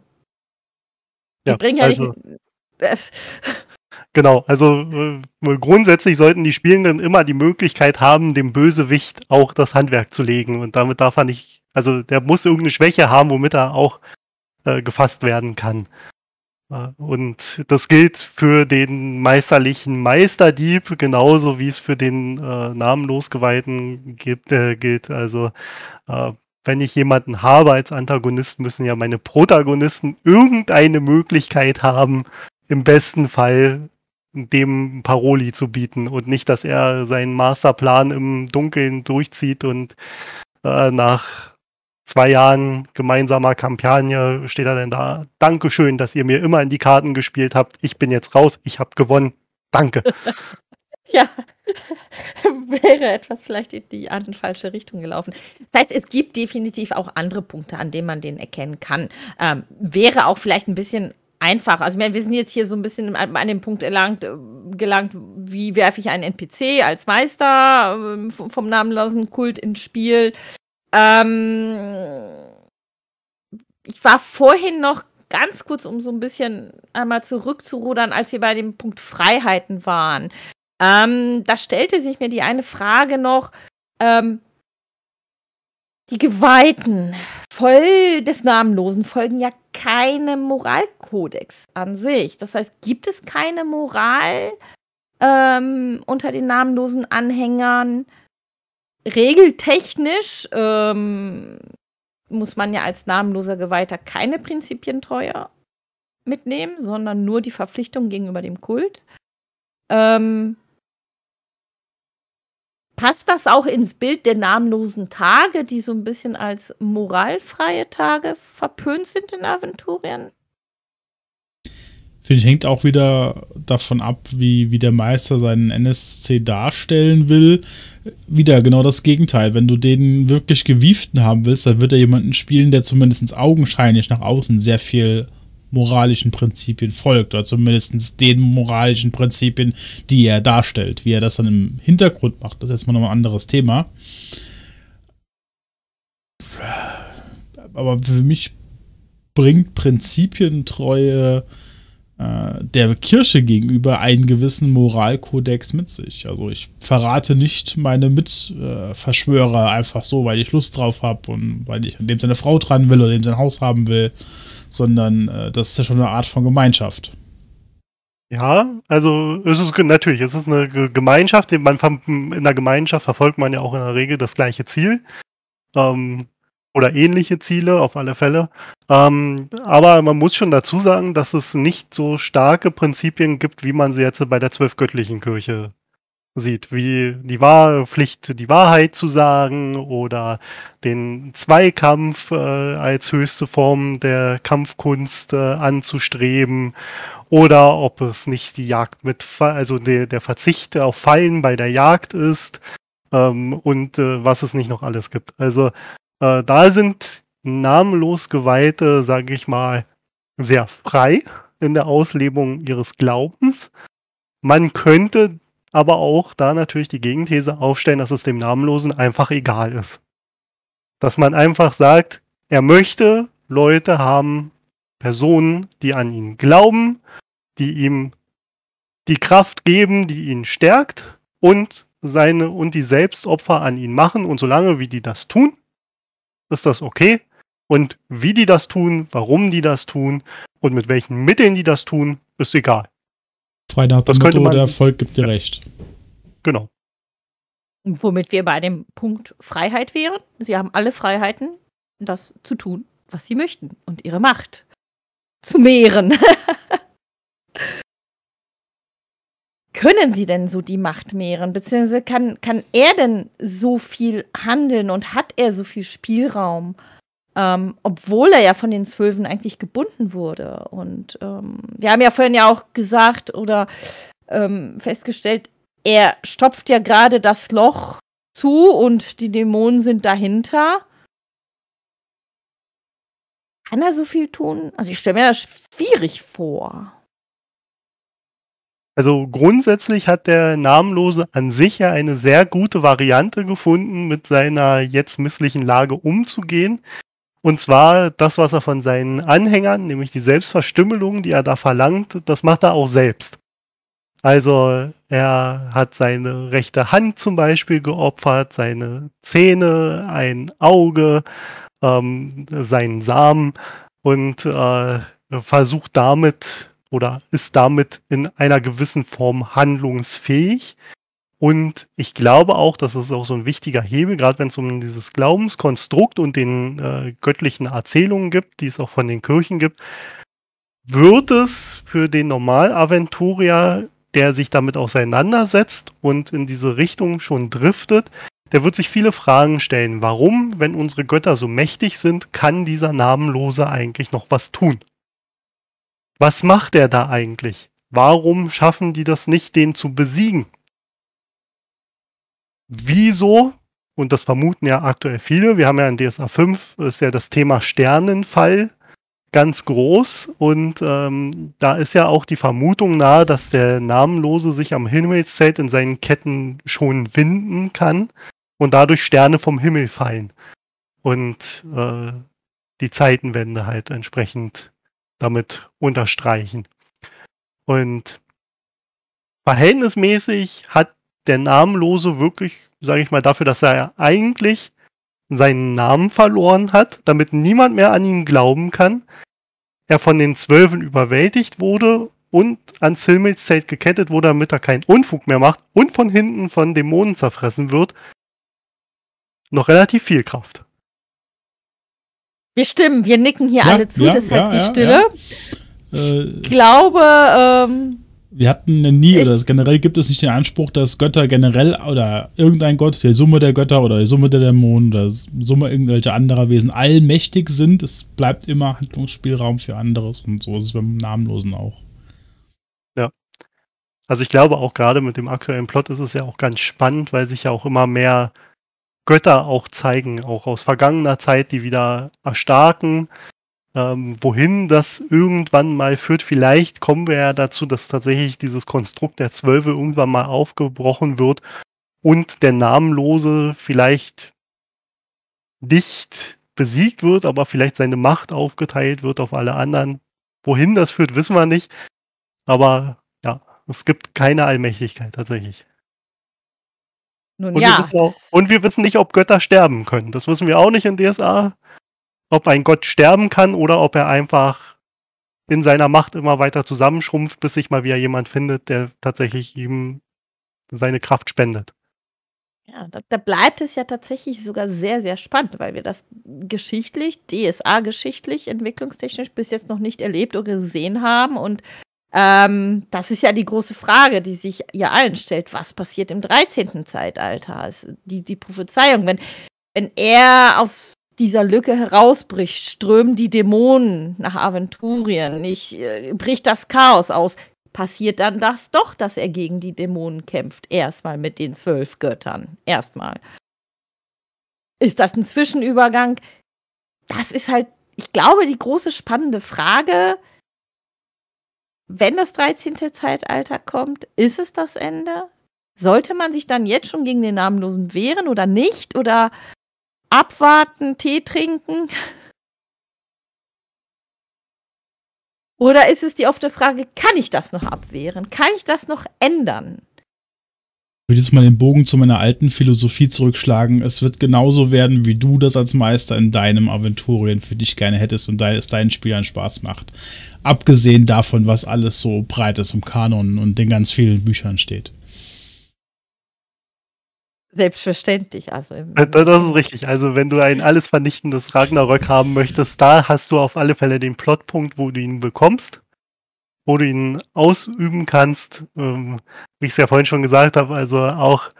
Die ja, bringen ja also, nicht. <laughs> Genau, also äh, grundsätzlich sollten die Spielenden immer die Möglichkeit haben, dem Bösewicht auch das Handwerk zu legen. Und damit darf er nicht, also der muss irgendeine Schwäche haben, womit er auch äh, gefasst werden kann. Äh, und das gilt für den meisterlichen Meisterdieb, genauso wie es für den äh, namenlos Geweihten gibt, äh, gilt. Also wenn ich jemanden habe als Antagonist, müssen ja meine Protagonisten irgendeine Möglichkeit haben, im besten Fall dem Paroli zu bieten und nicht, dass er seinen Masterplan im Dunkeln durchzieht und äh, nach zwei Jahren gemeinsamer Kampagne steht er dann da. Dankeschön, dass ihr mir immer in die Karten gespielt habt. Ich bin jetzt raus, ich habe gewonnen. Danke. <laughs> ja, <laughs> wäre etwas vielleicht in die andere falsche Richtung gelaufen. Das heißt, es gibt definitiv auch andere Punkte, an denen man den erkennen kann. Ähm, wäre auch vielleicht ein bisschen einfach. Also wir sind jetzt hier so ein bisschen an dem Punkt erlangt, äh, gelangt, wie werfe ich einen NPC als Meister ähm, vom namenlosen Kult ins Spiel. Ähm, ich war vorhin noch ganz kurz, um so ein bisschen einmal zurückzurudern, als wir bei dem Punkt Freiheiten waren. Ähm, da stellte sich mir die eine Frage noch, ähm, die Geweihten voll des Namenlosen folgen ja keinem Moralkodex an sich. Das heißt, gibt es keine Moral ähm, unter den namenlosen Anhängern? Regeltechnisch ähm, muss man ja als namenloser Geweihter keine Prinzipientreue mitnehmen, sondern nur die Verpflichtung gegenüber dem Kult. Ähm, passt das auch ins Bild der namenlosen Tage, die so ein bisschen als moralfreie Tage verpönt sind in Aventurien? Finde ich, hängt auch wieder davon ab, wie, wie der Meister seinen NSC darstellen will. Wieder genau das Gegenteil. Wenn du den wirklich gewieften haben willst, dann wird er jemanden spielen, der zumindest augenscheinlich nach außen sehr viel moralischen Prinzipien folgt, oder zumindest den moralischen Prinzipien, die er darstellt. Wie er das dann im Hintergrund macht, das ist jetzt mal noch ein anderes Thema. Aber für mich bringt Prinzipientreue äh, der Kirche gegenüber einen gewissen Moralkodex mit sich. Also ich verrate nicht meine Mitverschwörer einfach so, weil ich Lust drauf habe und weil ich an dem seine Frau dran will oder dem sein Haus haben will sondern äh, das ist ja schon eine Art von Gemeinschaft. Ja, also es ist natürlich, es ist eine Gemeinschaft, man, in der Gemeinschaft verfolgt man ja auch in der Regel das gleiche Ziel. Ähm, oder ähnliche Ziele auf alle Fälle. Ähm, aber man muss schon dazu sagen, dass es nicht so starke Prinzipien gibt, wie man sie jetzt bei der zwölfgöttlichen Kirche sieht, wie die wahre Pflicht, die Wahrheit zu sagen oder den Zweikampf äh, als höchste Form der Kampfkunst äh, anzustreben oder ob es nicht die Jagd mit, also der, der Verzicht auf Fallen bei der Jagd ist ähm, und äh, was es nicht noch alles gibt. Also äh, da sind namenlos Geweihte, sage ich mal, sehr frei in der Auslebung ihres Glaubens. Man könnte aber auch da natürlich die Gegenthese aufstellen, dass es dem Namenlosen einfach egal ist. Dass man einfach sagt, er möchte Leute haben, Personen, die an ihn glauben, die ihm die Kraft geben, die ihn stärkt und seine und die Selbstopfer an ihn machen. Und solange wie die das tun, ist das okay. Und wie die das tun, warum die das tun und mit welchen Mitteln die das tun, ist egal. Frei nach dem Motto, man, der Erfolg gibt dir ja. recht. Genau. womit wir bei dem Punkt Freiheit wären. Sie haben alle Freiheiten, das zu tun, was sie möchten und ihre Macht zu mehren. <laughs> Können sie denn so die Macht mehren? Beziehungsweise kann, kann er denn so viel handeln und hat er so viel Spielraum? Ähm, obwohl er ja von den Zwölfen eigentlich gebunden wurde. Und ähm, wir haben ja vorhin ja auch gesagt oder ähm, festgestellt, er stopft ja gerade das Loch zu und die Dämonen sind dahinter. Kann er so viel tun? Also ich stelle mir das schwierig vor. Also grundsätzlich hat der Namenlose an sich ja eine sehr gute Variante gefunden, mit seiner jetzt misslichen Lage umzugehen. Und zwar das, was er von seinen Anhängern, nämlich die Selbstverstümmelung, die er da verlangt, das macht er auch selbst. Also er hat seine rechte Hand zum Beispiel geopfert, seine Zähne, ein Auge, ähm, seinen Samen und äh, versucht damit oder ist damit in einer gewissen Form handlungsfähig, und ich glaube auch, das ist auch so ein wichtiger Hebel, gerade wenn es um dieses Glaubenskonstrukt und den äh, göttlichen Erzählungen gibt, die es auch von den Kirchen gibt, wird es für den Normalaventurier, der sich damit auseinandersetzt und in diese Richtung schon driftet, der wird sich viele Fragen stellen. Warum, wenn unsere Götter so mächtig sind, kann dieser Namenlose eigentlich noch was tun? Was macht er da eigentlich? Warum schaffen die das nicht, den zu besiegen? wieso, und das vermuten ja aktuell viele, wir haben ja in DSA 5, äh, ist ja das Thema Sternenfall ganz groß und ähm, da ist ja auch die Vermutung nahe, dass der Namenlose sich am Himmelszelt in seinen Ketten schon winden kann und dadurch Sterne vom Himmel fallen und äh, die Zeitenwende halt entsprechend damit unterstreichen. Und verhältnismäßig hat der Namenlose wirklich, sage ich mal, dafür, dass er eigentlich seinen Namen verloren hat, damit niemand mehr an ihn glauben kann, er von den Zwölfen überwältigt wurde und ans Himmelszelt gekettet wurde, damit er keinen Unfug mehr macht und von hinten von Dämonen zerfressen wird, noch relativ viel Kraft. Wir stimmen, wir nicken hier ja, alle zu, ja, deshalb ja, die Stille. Äh, ich äh, glaube, ähm, wir hatten nie, Echt? oder generell gibt es nicht den Anspruch, dass Götter generell oder irgendein Gott, die Summe der Götter oder die Summe der Dämonen oder Summe irgendwelcher anderer Wesen allmächtig sind. Es bleibt immer Handlungsspielraum für anderes und so ist es beim Namenlosen auch. Ja. Also ich glaube auch gerade mit dem aktuellen Plot ist es ja auch ganz spannend, weil sich ja auch immer mehr Götter auch zeigen, auch aus vergangener Zeit, die wieder erstarken ähm, wohin das irgendwann mal führt, vielleicht kommen wir ja dazu, dass tatsächlich dieses Konstrukt der Zwölfe irgendwann mal aufgebrochen wird und der Namenlose vielleicht nicht besiegt wird, aber vielleicht seine Macht aufgeteilt wird auf alle anderen. Wohin das führt, wissen wir nicht. Aber ja, es gibt keine Allmächtigkeit tatsächlich. Nun und, ja. Wir auch, und wir wissen nicht, ob Götter sterben können. Das wissen wir auch nicht in DSA ob ein Gott sterben kann oder ob er einfach in seiner Macht immer weiter zusammenschrumpft, bis sich mal wieder jemand findet, der tatsächlich ihm seine Kraft spendet. Ja, da, da, bleibt es ja tatsächlich sogar sehr, sehr spannend, weil wir das geschichtlich, DSA-geschichtlich, entwicklungstechnisch bis jetzt noch nicht erlebt oder gesehen haben. Und ähm, das ist ja die große Frage, die sich ja allen stellt. Was passiert im 13. Zeitalter? Die, die Prophezeiung, wenn, wenn er auf dieser Lücke herausbricht, strömen die Dämonen nach Aventurien, ich, äh, bricht das Chaos aus. Passiert dann das doch, dass er gegen die Dämonen kämpft? Erstmal mit den zwölf Göttern. Erstmal. Ist das ein Zwischenübergang? Das ist halt, ich glaube, die große spannende Frage. Wenn das 13. Zeitalter kommt, ist es das Ende? Sollte man sich dann jetzt schon gegen den Namenlosen wehren oder nicht? Oder abwarten, Tee trinken? Oder ist es die offene Frage, kann ich das noch abwehren? Kann ich das noch ändern? Ich würde jetzt mal den Bogen zu meiner alten Philosophie zurückschlagen. Es wird genauso werden, wie du das als Meister in deinem Aventurien für dich gerne hättest und es deinen Spielern Spaß macht. Abgesehen davon, was alles so breit ist im Kanon und in ganz vielen Büchern steht. Selbstverständlich. Also das ist richtig. Also wenn du ein alles vernichtendes Ragnarök haben möchtest, da hast du auf alle Fälle den Plotpunkt, wo du ihn bekommst, wo du ihn ausüben kannst. Ähm, wie ich es ja vorhin schon gesagt habe, also auch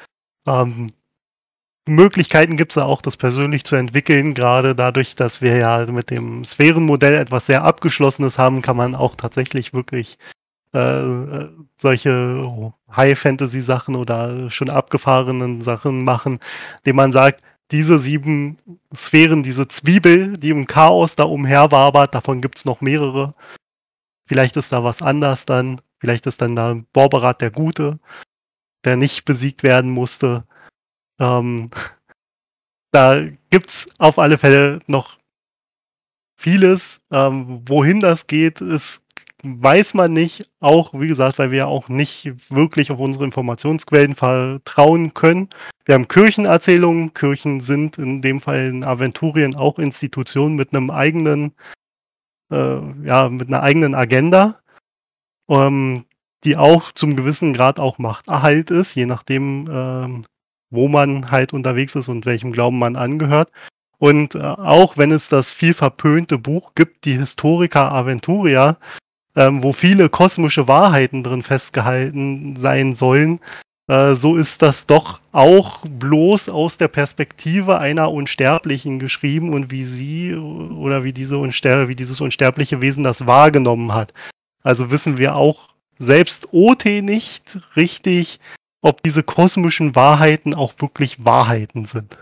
ähm, Möglichkeiten gibt es da auch, das persönlich zu entwickeln. Gerade dadurch, dass wir ja mit dem Sphärenmodell etwas sehr Abgeschlossenes haben, kann man auch tatsächlich wirklich äh, solche High-Fantasy-Sachen oder schon abgefahrenen Sachen machen, dem man sagt, diese sieben Sphären, diese Zwiebel, die im Chaos da umherwabert, davon gibt es noch mehrere. Vielleicht ist da was anders dann. Vielleicht ist dann da Borberat der Gute, der nicht besiegt werden musste. Ähm, <laughs> da gibt es auf alle Fälle noch vieles. Ähm, wohin das geht, ist weiß man nicht, auch wie gesagt, weil wir ja auch nicht wirklich auf unsere Informationsquellen vertrauen können. Wir haben Kirchenerzählungen. Kirchen sind in dem Fall in Aventurien auch Institutionen mit einem eigenen, äh, ja, mit einer eigenen Agenda, ähm, die auch zum gewissen Grad auch Machterhalt ist, je nachdem, ähm, wo man halt unterwegs ist und welchem Glauben man angehört. Und äh, auch wenn es das viel verpönte Buch gibt, die Historiker Aventuria, ähm, wo viele kosmische Wahrheiten drin festgehalten sein sollen, äh, so ist das doch auch bloß aus der Perspektive einer Unsterblichen geschrieben und wie sie oder wie, diese Unster wie dieses unsterbliche Wesen das wahrgenommen hat. Also wissen wir auch selbst OT nicht richtig, ob diese kosmischen Wahrheiten auch wirklich Wahrheiten sind.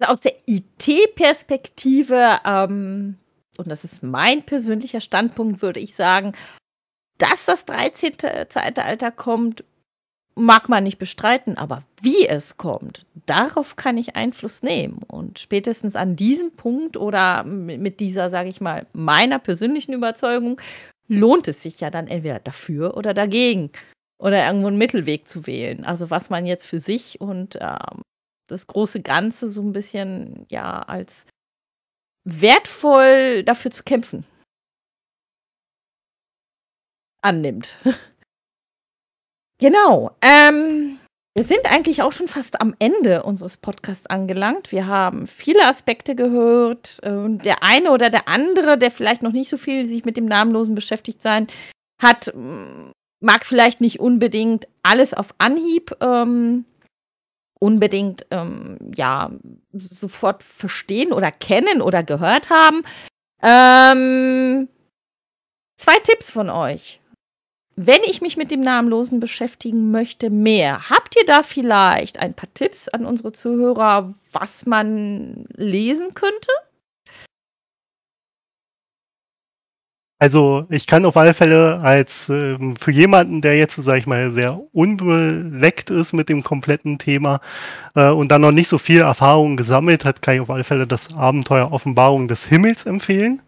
Also aus der IT-Perspektive ähm, und das ist mein persönlicher Standpunkt, würde ich sagen, dass das 13. Zeitalter kommt, mag man nicht bestreiten, aber wie es kommt, darauf kann ich Einfluss nehmen. Und spätestens an diesem Punkt oder mit dieser, sage ich mal, meiner persönlichen Überzeugung, lohnt es sich ja dann entweder dafür oder dagegen oder irgendwo einen Mittelweg zu wählen. Also was man jetzt für sich und ähm, das große Ganze so ein bisschen ja als wertvoll dafür zu kämpfen annimmt. <laughs> genau. Ähm, wir sind eigentlich auch schon fast am Ende unseres Podcasts angelangt. Wir haben viele Aspekte gehört. Und ähm, der eine oder der andere, der vielleicht noch nicht so viel sich mit dem Namenlosen beschäftigt sein hat, mag vielleicht nicht unbedingt alles auf Anhieb ähm, unbedingt ähm, ja sofort verstehen oder kennen oder gehört haben. Ähm, zwei Tipps von euch. Wenn ich mich mit dem Namenlosen beschäftigen möchte, mehr, habt ihr da vielleicht ein paar Tipps an unsere Zuhörer, was man lesen könnte? Also ich kann auf alle Fälle als ähm, für jemanden, der jetzt, sage ich mal, sehr unbeleckt ist mit dem kompletten Thema äh, und dann noch nicht so viel Erfahrung gesammelt hat, kann ich auf alle Fälle das Abenteuer Offenbarung des Himmels empfehlen.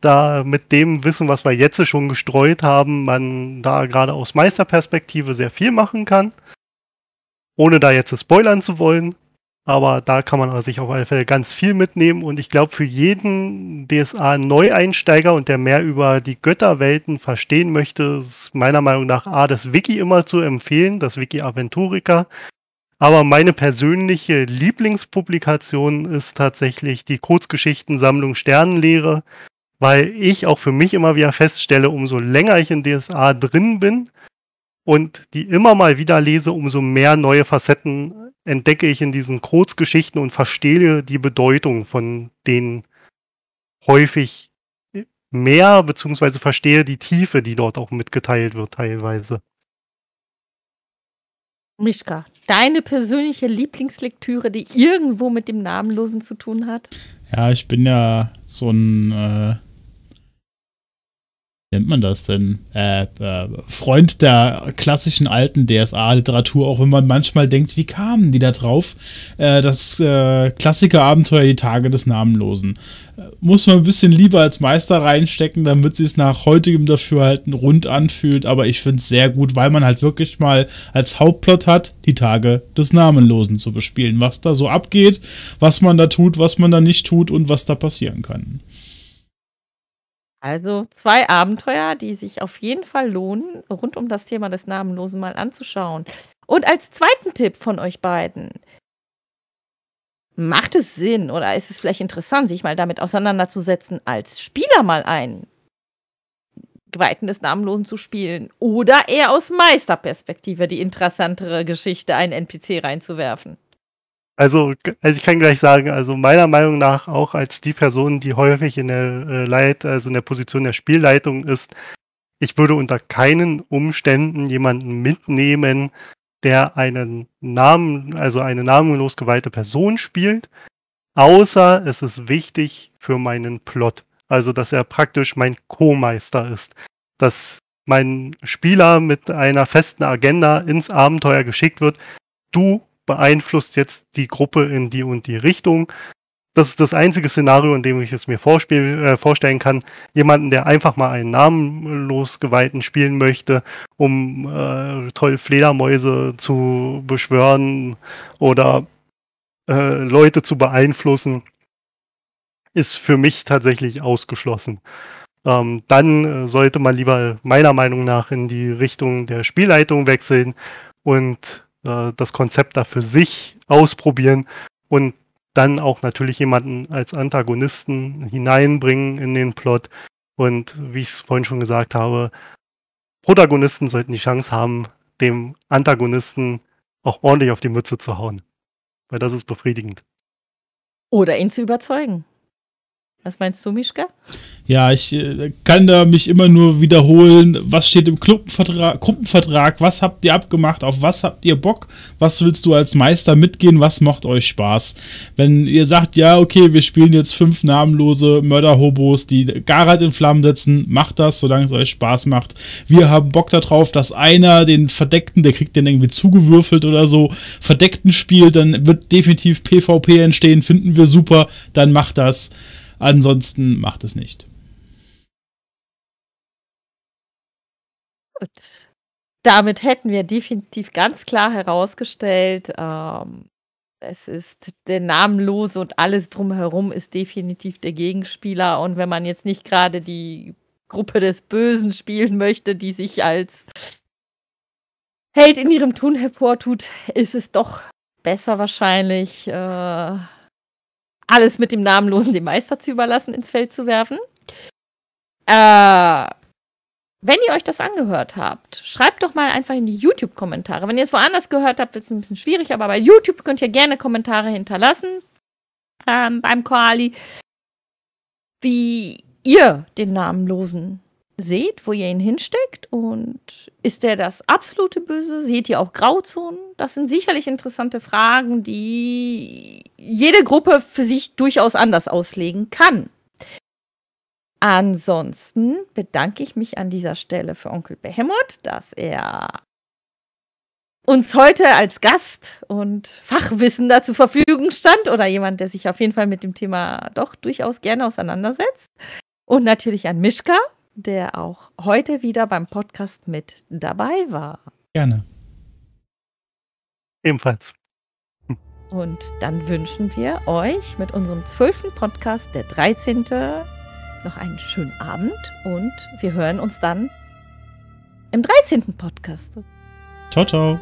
Da mit dem Wissen, was wir jetzt schon gestreut haben, man da gerade aus Meisterperspektive sehr viel machen kann. Ohne da jetzt spoilern zu wollen. Aber da kann man sich auf alle Fälle ganz viel mitnehmen. Und ich glaube, für jeden DSA-Neueinsteiger und der mehr über die Götterwelten verstehen möchte, ist meiner Meinung nach A, das Wiki immer zu empfehlen, das Wiki Aventurica. Aber meine persönliche Lieblingspublikation ist tatsächlich die Kurzgeschichtensammlung Sternenlehre, weil ich auch für mich immer wieder feststelle, umso länger ich in DSA drin bin, und die immer mal wieder lese, umso mehr neue Facetten entdecke ich in diesen Kurzgeschichten und verstehe die Bedeutung von denen häufig mehr, beziehungsweise verstehe die Tiefe, die dort auch mitgeteilt wird teilweise. Mischka, deine persönliche Lieblingslektüre, die irgendwo mit dem Namenlosen zu tun hat? Ja, ich bin ja so ein äh, nennt man das denn? Äh, äh, Freund der klassischen alten DSA-Literatur, auch wenn man manchmal denkt, wie kamen die da drauf? Äh, das äh, Klassiker-Abenteuer Die Tage des Namenlosen. Äh, muss man ein bisschen lieber als Meister reinstecken, damit sie es nach heutigem Dafürhalten rund anfühlt, aber ich finde es sehr gut, weil man halt wirklich mal als Hauptplot hat, die Tage des Namenlosen zu bespielen, was da so abgeht, was man da tut, was man da nicht tut und was da passieren kann. Also zwei Abenteuer, die sich auf jeden Fall lohnen, rund um das Thema des Namenlosen mal anzuschauen. Und als zweiten Tipp von euch beiden. Macht es Sinn oder ist es vielleicht interessant, sich mal damit auseinanderzusetzen, als Spieler mal einen Geweihten des Namenlosen zu spielen oder eher aus Meisterperspektive die interessantere Geschichte, einen NPC reinzuwerfen? Also, also ich kann gleich sagen, also meiner Meinung nach auch als die Person, die häufig in der äh, Leit, also in der Position der Spielleitung ist, ich würde unter keinen Umständen jemanden mitnehmen, der einen Namen, also eine namenlos geweihte Person spielt, außer es ist wichtig für meinen Plot. Also, dass er praktisch mein Co-Meister ist. Dass mein Spieler mit einer festen Agenda ins Abenteuer geschickt wird. Du beeinflusst jetzt die Gruppe in die und die Richtung. Das ist das einzige Szenario, in dem ich es mir vorspiel, äh, vorstellen kann. Jemanden, der einfach mal einen namenlos Geweihten spielen möchte, um äh, toll Fledermäuse zu beschwören oder äh, Leute zu beeinflussen, ist für mich tatsächlich ausgeschlossen. Ähm, dann äh, sollte man lieber meiner Meinung nach in die Richtung der Spielleitung wechseln und äh, das Konzept da für sich ausprobieren und dann auch natürlich jemanden als Antagonisten hineinbringen in den Plot. Und wie ich es vorhin schon gesagt habe, Protagonisten sollten die Chance haben, dem Antagonisten auch ordentlich auf die Mütze zu hauen. Weil das ist befriedigend. Oder ihn zu überzeugen. Was meinst du, Mischke? Ja, ich äh, kann da mich immer nur wiederholen. Was steht im Gruppenvertrag, Gruppenvertrag? Was habt ihr abgemacht? Auf was habt ihr Bock? Was willst du als Meister mitgehen? Was macht euch Spaß? Wenn ihr sagt, ja, okay, wir spielen jetzt fünf namenlose Mörderhobos, die Garat in Flammen setzen, macht das, solange es euch Spaß macht. Wir haben Bock darauf, dass einer den Verdeckten, der kriegt den irgendwie zugewürfelt oder so, Verdeckten spielt, dann wird definitiv PvP entstehen, finden wir super, dann macht das. Ansonsten macht es nicht. Gut. Damit hätten wir definitiv ganz klar herausgestellt, ähm, es ist der Namenlose und alles drumherum ist definitiv der Gegenspieler. Und wenn man jetzt nicht gerade die Gruppe des Bösen spielen möchte, die sich als Held in ihrem Tun hervortut, ist es doch besser wahrscheinlich, äh, alles mit dem Namenlosen dem Meister zu überlassen, ins Feld zu werfen. Äh, wenn ihr euch das angehört habt, schreibt doch mal einfach in die YouTube-Kommentare. Wenn ihr es woanders gehört habt, wird es ein bisschen schwierig, aber bei YouTube könnt ihr gerne Kommentare hinterlassen ähm, beim Koali, wie ihr den Namenlosen seht, wo ihr ihn hinsteckt und ist der das absolute Böse? Seht ihr auch Grauzonen? Das sind sicherlich interessante Fragen, die jede Gruppe für sich durchaus anders auslegen kann. Ansonsten bedanke ich mich an dieser Stelle für Onkel Behemoth, dass er uns heute als Gast und Fachwissender zur Verfügung stand oder jemand, der sich auf jeden Fall mit dem Thema doch durchaus gerne auseinandersetzt. Und natürlich an Mischka, der auch heute wieder beim Podcast mit dabei war. Gerne. Ebenfalls. Und dann wünschen wir euch mit unserem zwölften Podcast, der 13., noch einen schönen Abend und wir hören uns dann im 13. Podcast. Ciao, ciao.